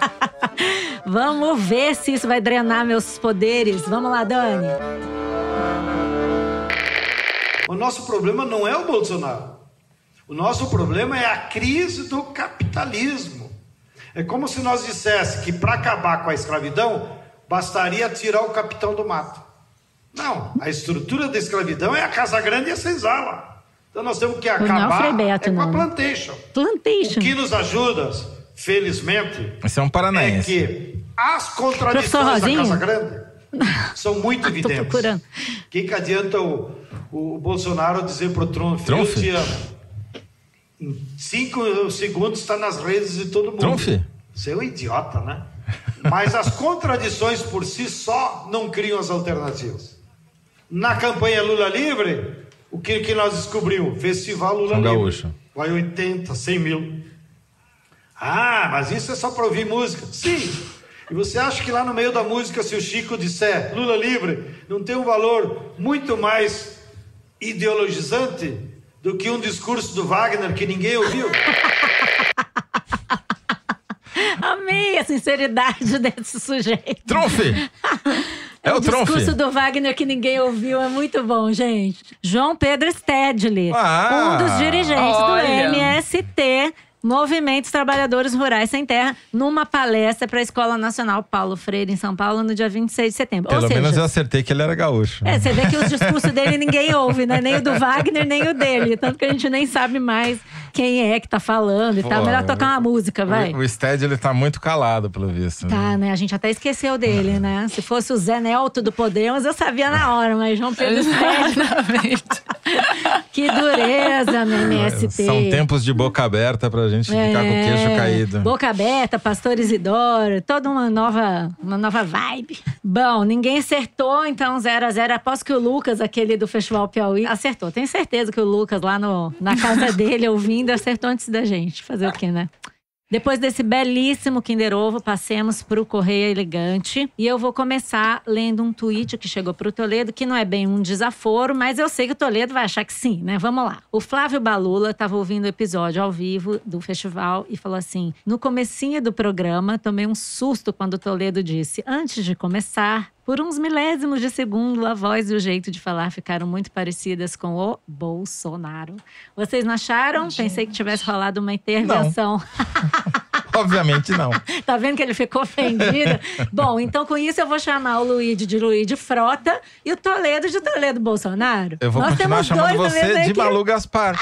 Vamos ver se isso vai drenar meus poderes. Vamos lá, Dani. O nosso problema não é o Bolsonaro. O nosso problema é a crise do capitalismo. É como se nós dissesse que para acabar com a escravidão bastaria tirar o capitão do mato. Não, a estrutura da escravidão é a casa grande e a senzala. Então nós temos que acabar é Beto, é com a plantation. plantation. O que nos ajuda, felizmente, Esse é um paranaense. É que as contradições da Casa Grande são muito evidentes. O que, que adianta o, o Bolsonaro dizer para o Trump, Trump, eu te amo? Em cinco segundos está nas redes de todo mundo. Trump? Você é um idiota, né? Mas as contradições por si só não criam as alternativas. Na campanha Lula Livre, o que, que nós descobrimos? Festival Lula São Livre. Gaúcho. Vai 80, 100 mil. Ah, mas isso é só para ouvir música. Sim, e você acha que lá no meio da música, se o Chico disser Lula livre, não tem um valor muito mais ideologizante do que um discurso do Wagner que ninguém ouviu? Amei a sinceridade desse sujeito. Tronfe! É, o o, o discurso do Wagner que ninguém ouviu, é muito bom, gente. João Pedro Stedley, ah, um dos dirigentes olha. do MST Movimentos Trabalhadores Rurais Sem Terra, numa palestra para a Escola Nacional Paulo Freire, em São Paulo, no dia 26 de setembro. Pelo seja, menos eu acertei que ele era gaúcho. É, você vê que os discursos dele ninguém ouve, né? Nem o do Wagner, nem o dele. Tanto que a gente nem sabe mais quem é que tá falando e Pô, tal. Melhor tocar uma música, vai. O, o Stead, ele tá muito calado, pelo visto. Tá, né? né? A gente até esqueceu dele, né? É. Se fosse o Zé Nelto do Podemos, eu sabia na hora, mas João Pedro que dureza no é, MST. São tempos de boca aberta pra gente é, ficar com o queixo é. caído. Boca aberta, Pastor Isidoro, toda uma nova, uma nova vibe. Bom, ninguém acertou, então 0 a 0 Aposto que o Lucas, aquele do Festival Piauí, acertou. Tenho certeza que o Lucas lá no, na casa dele ouvindo Ainda acertou antes da gente. Fazer o quê, né? Depois desse belíssimo Kinder Ovo, passemos para o Correio Elegante. E eu vou começar lendo um tweet que chegou para o Toledo, que não é bem um desaforo, mas eu sei que o Toledo vai achar que sim, né? Vamos lá. O Flávio Balula estava ouvindo o episódio ao vivo do festival e falou assim: No comecinho do programa, tomei um susto quando o Toledo disse: Antes de começar, por uns milésimos de segundo, a voz e o jeito de falar ficaram muito parecidas com o Bolsonaro. Vocês não acharam? Gente. Pensei que tivesse rolado uma intervenção. Obviamente não. tá vendo que ele ficou ofendido? Bom, então com isso eu vou chamar o Luíde de Luíde Frota e o Toledo de Toledo Bolsonaro. Eu vou Nós continuar chamando você de Malu Gaspar.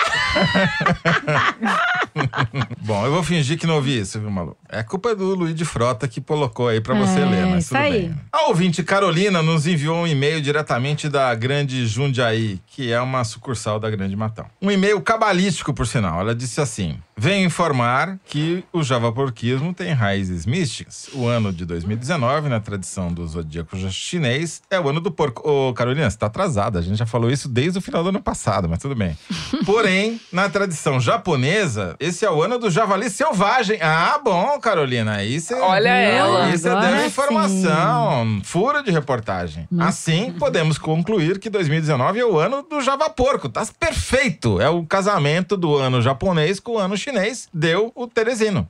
Bom, eu vou fingir que não ouvi isso, viu, Malu? É culpa do Luiz de Frota que colocou aí para você é, ler, mas isso tudo aí. bem. A ouvinte Carolina nos enviou um e-mail diretamente da Grande Jundiaí, que é uma sucursal da Grande Matão. Um e-mail cabalístico, por sinal. Ela disse assim: Venho informar que o javaporquismo tem raízes místicas. O ano de 2019, na tradição do zodíaco chinês, é o ano do porco. Ô, Carolina, você tá atrasada. A gente já falou isso desde o final do ano passado, mas tudo bem. Porém, na tradição japonesa, esse é o ano do javali selvagem. Ah, bom, Carolina. isso. Olha ela. Isso é deu informação. Sim. Furo de reportagem. Hum. Assim, podemos concluir que 2019 é o ano do javaporco. Tá perfeito. É o casamento do ano japonês com o ano chinês. Deu o Teresino.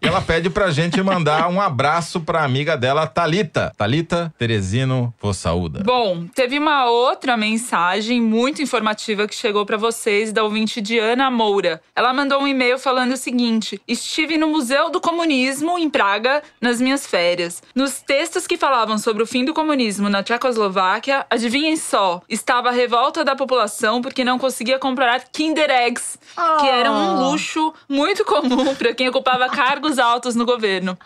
E ela pede pra gente mandar um abraço pra amiga dela, Talita. Talita Teresino Fossaúda. Bom, teve uma outra mensagem muito informativa que chegou para vocês da ouvinte Diana Moura. Ela mandou um e-mail falando o seguinte: "Estive no Museu do Comunismo em Praga nas minhas férias. Nos textos que falavam sobre o fim do comunismo na Tchecoslováquia, adivinhem só, estava a revolta da população porque não conseguia comprar Kinder Eggs, oh. que era um ah. luxo muito comum para quem ocupava ah, cargos cargos altos no governo.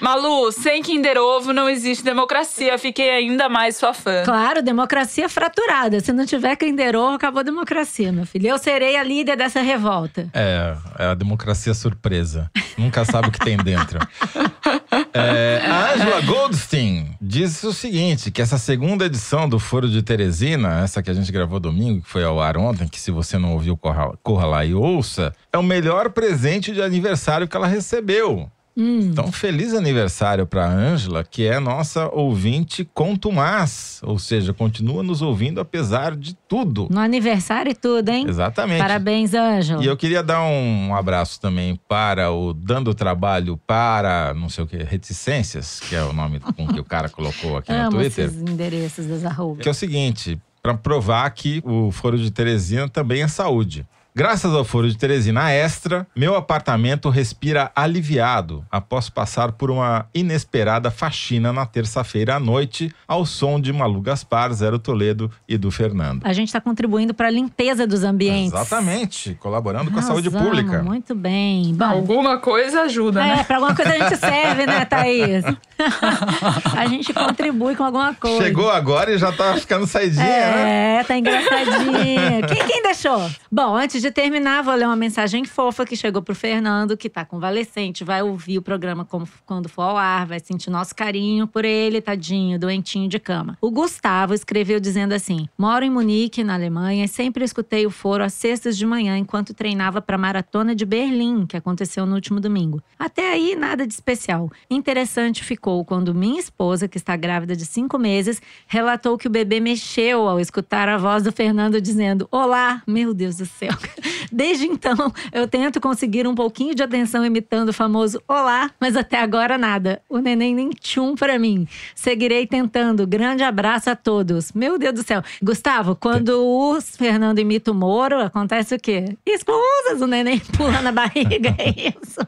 Malu, sem Kinder Ovo não existe democracia. Fiquei ainda mais sua fã. Claro, democracia fraturada. Se não tiver Kinder Ovo, acabou a democracia, meu filho. Eu serei a líder dessa revolta. É, é a democracia surpresa. Nunca sabe o que tem dentro. É, a Angela Goldstein diz o seguinte: que essa segunda edição do Foro de Teresina, essa que a gente gravou domingo, que foi ao ar ontem, que se você não ouviu, corra, corra lá e ouça, é o melhor presente de aniversário que ela recebeu. Hum. Então, feliz aniversário para Ângela, que é nossa ouvinte contumaz, ou seja, continua nos ouvindo apesar de tudo. No aniversário e tudo, hein? Exatamente. Parabéns, Ângela. E eu queria dar um abraço também para o Dando Trabalho para, não sei o que, Reticências, que é o nome com que o cara colocou aqui no Twitter. Os endereços das arrobas. Que é o seguinte, para provar que o Foro de Teresina também é saúde. Graças ao Foro de Teresina Extra, meu apartamento respira aliviado após passar por uma inesperada faxina na terça-feira à noite, ao som de Malu Gaspar, Zero Toledo e do Fernando. A gente está contribuindo para a limpeza dos ambientes. Exatamente, colaborando com a saúde pública. Muito bem. Bom, alguma coisa ajuda, é, né? É, para alguma coisa a gente serve, né, Thaís? a gente contribui com alguma coisa. Chegou agora e já está ficando saidinha, é, né? É, tá engraçadinha. quem, quem deixou? Bom, antes de de terminar, vou ler uma mensagem fofa que chegou pro Fernando, que tá convalescente, vai ouvir o programa como, quando for ao ar, vai sentir nosso carinho por ele, tadinho, doentinho de cama. O Gustavo escreveu dizendo assim: Moro em Munique, na Alemanha, e sempre escutei o foro às sextas de manhã enquanto treinava para a maratona de Berlim, que aconteceu no último domingo. Até aí, nada de especial. Interessante ficou quando minha esposa, que está grávida de cinco meses, relatou que o bebê mexeu ao escutar a voz do Fernando dizendo: Olá, meu Deus do céu. Desde então, eu tento conseguir um pouquinho de atenção imitando o famoso olá, mas até agora nada. O neném nem tchum pra mim. Seguirei tentando. Grande abraço a todos. Meu Deus do céu. Gustavo, quando o Fernando imita o Moro, acontece o quê? Escusas, o neném pula na barriga. É isso.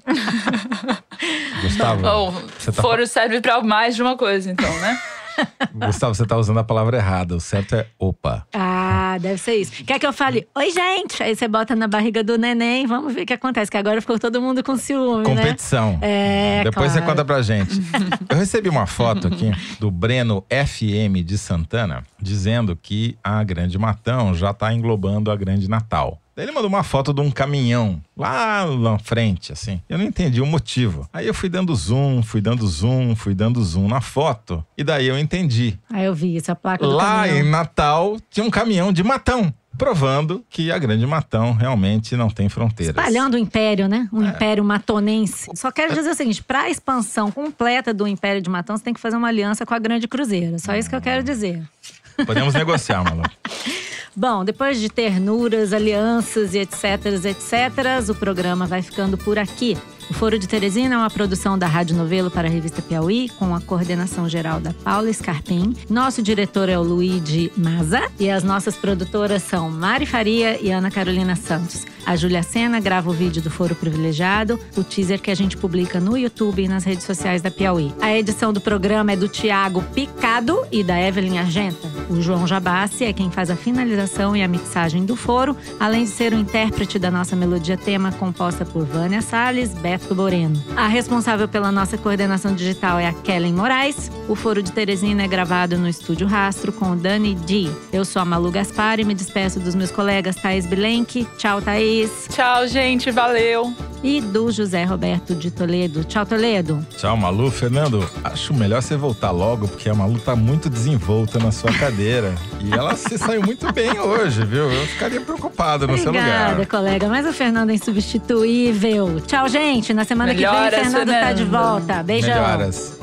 Gustavo, Bom, tá... foro serve pra mais de uma coisa, então, né? Gustavo, você tá usando a palavra errada. O certo é opa. Ah, deve ser isso. Quer que eu fale, oi, gente? Aí você bota na barriga do neném, vamos ver o que acontece. Que agora ficou todo mundo com ciúme. Né? Competição. Né? É, Depois claro. você conta pra gente. Eu recebi uma foto aqui do Breno FM de Santana dizendo que a Grande Matão já tá englobando a Grande Natal. Daí ele mandou uma foto de um caminhão lá na frente, assim. Eu não entendi o motivo. Aí eu fui dando zoom, fui dando zoom, fui dando zoom na foto. E daí eu entendi. Aí ah, eu vi essa placa. lá caminhão. em Natal tinha um caminhão de matão provando que a Grande Matão realmente não tem fronteiras. Espalhando o império, né? Um é. império matonense. Só quero dizer o seguinte: para a expansão completa do Império de Matão, você tem que fazer uma aliança com a Grande Cruzeira. Só isso que eu quero dizer. Podemos negociar, Malu. Bom, depois de ternuras, alianças e etc, etc, o programa vai ficando por aqui. O Foro de Teresina é uma produção da Rádio Novelo para a revista Piauí, com a coordenação geral da Paula Scarpim. Nosso diretor é o Luigi Maza e as nossas produtoras são Mari Faria e Ana Carolina Santos. A Júlia Sena grava o vídeo do Foro Privilegiado, o teaser que a gente publica no YouTube e nas redes sociais da Piauí. A edição do programa é do Tiago Picado e da Evelyn Argenta. O João Jabassi é quem faz a finalização e a mixagem do Foro, além de ser o intérprete da nossa melodia tema composta por Vânia Salles, Beth Roberto Boreno. A responsável pela nossa coordenação digital é a Kellen Moraes. O Foro de Teresina é gravado no Estúdio Rastro com o Dani Di. Eu sou a Malu Gaspar e me despeço dos meus colegas Thaís Bilenque. Tchau, Thaís. Tchau, gente. Valeu e do José Roberto de Toledo. Tchau, Toledo. Tchau, Malu. Fernando, acho melhor você voltar logo, porque a Malu tá muito desenvolta na sua cadeira. e ela se saiu muito bem hoje, viu? Eu ficaria preocupado no Obrigada, seu lugar. Obrigada, colega. Mas o Fernando é insubstituível. Tchau, gente. Na semana Melhoras, que vem, o Fernando, Fernando tá de volta. Beijão. Melhoras.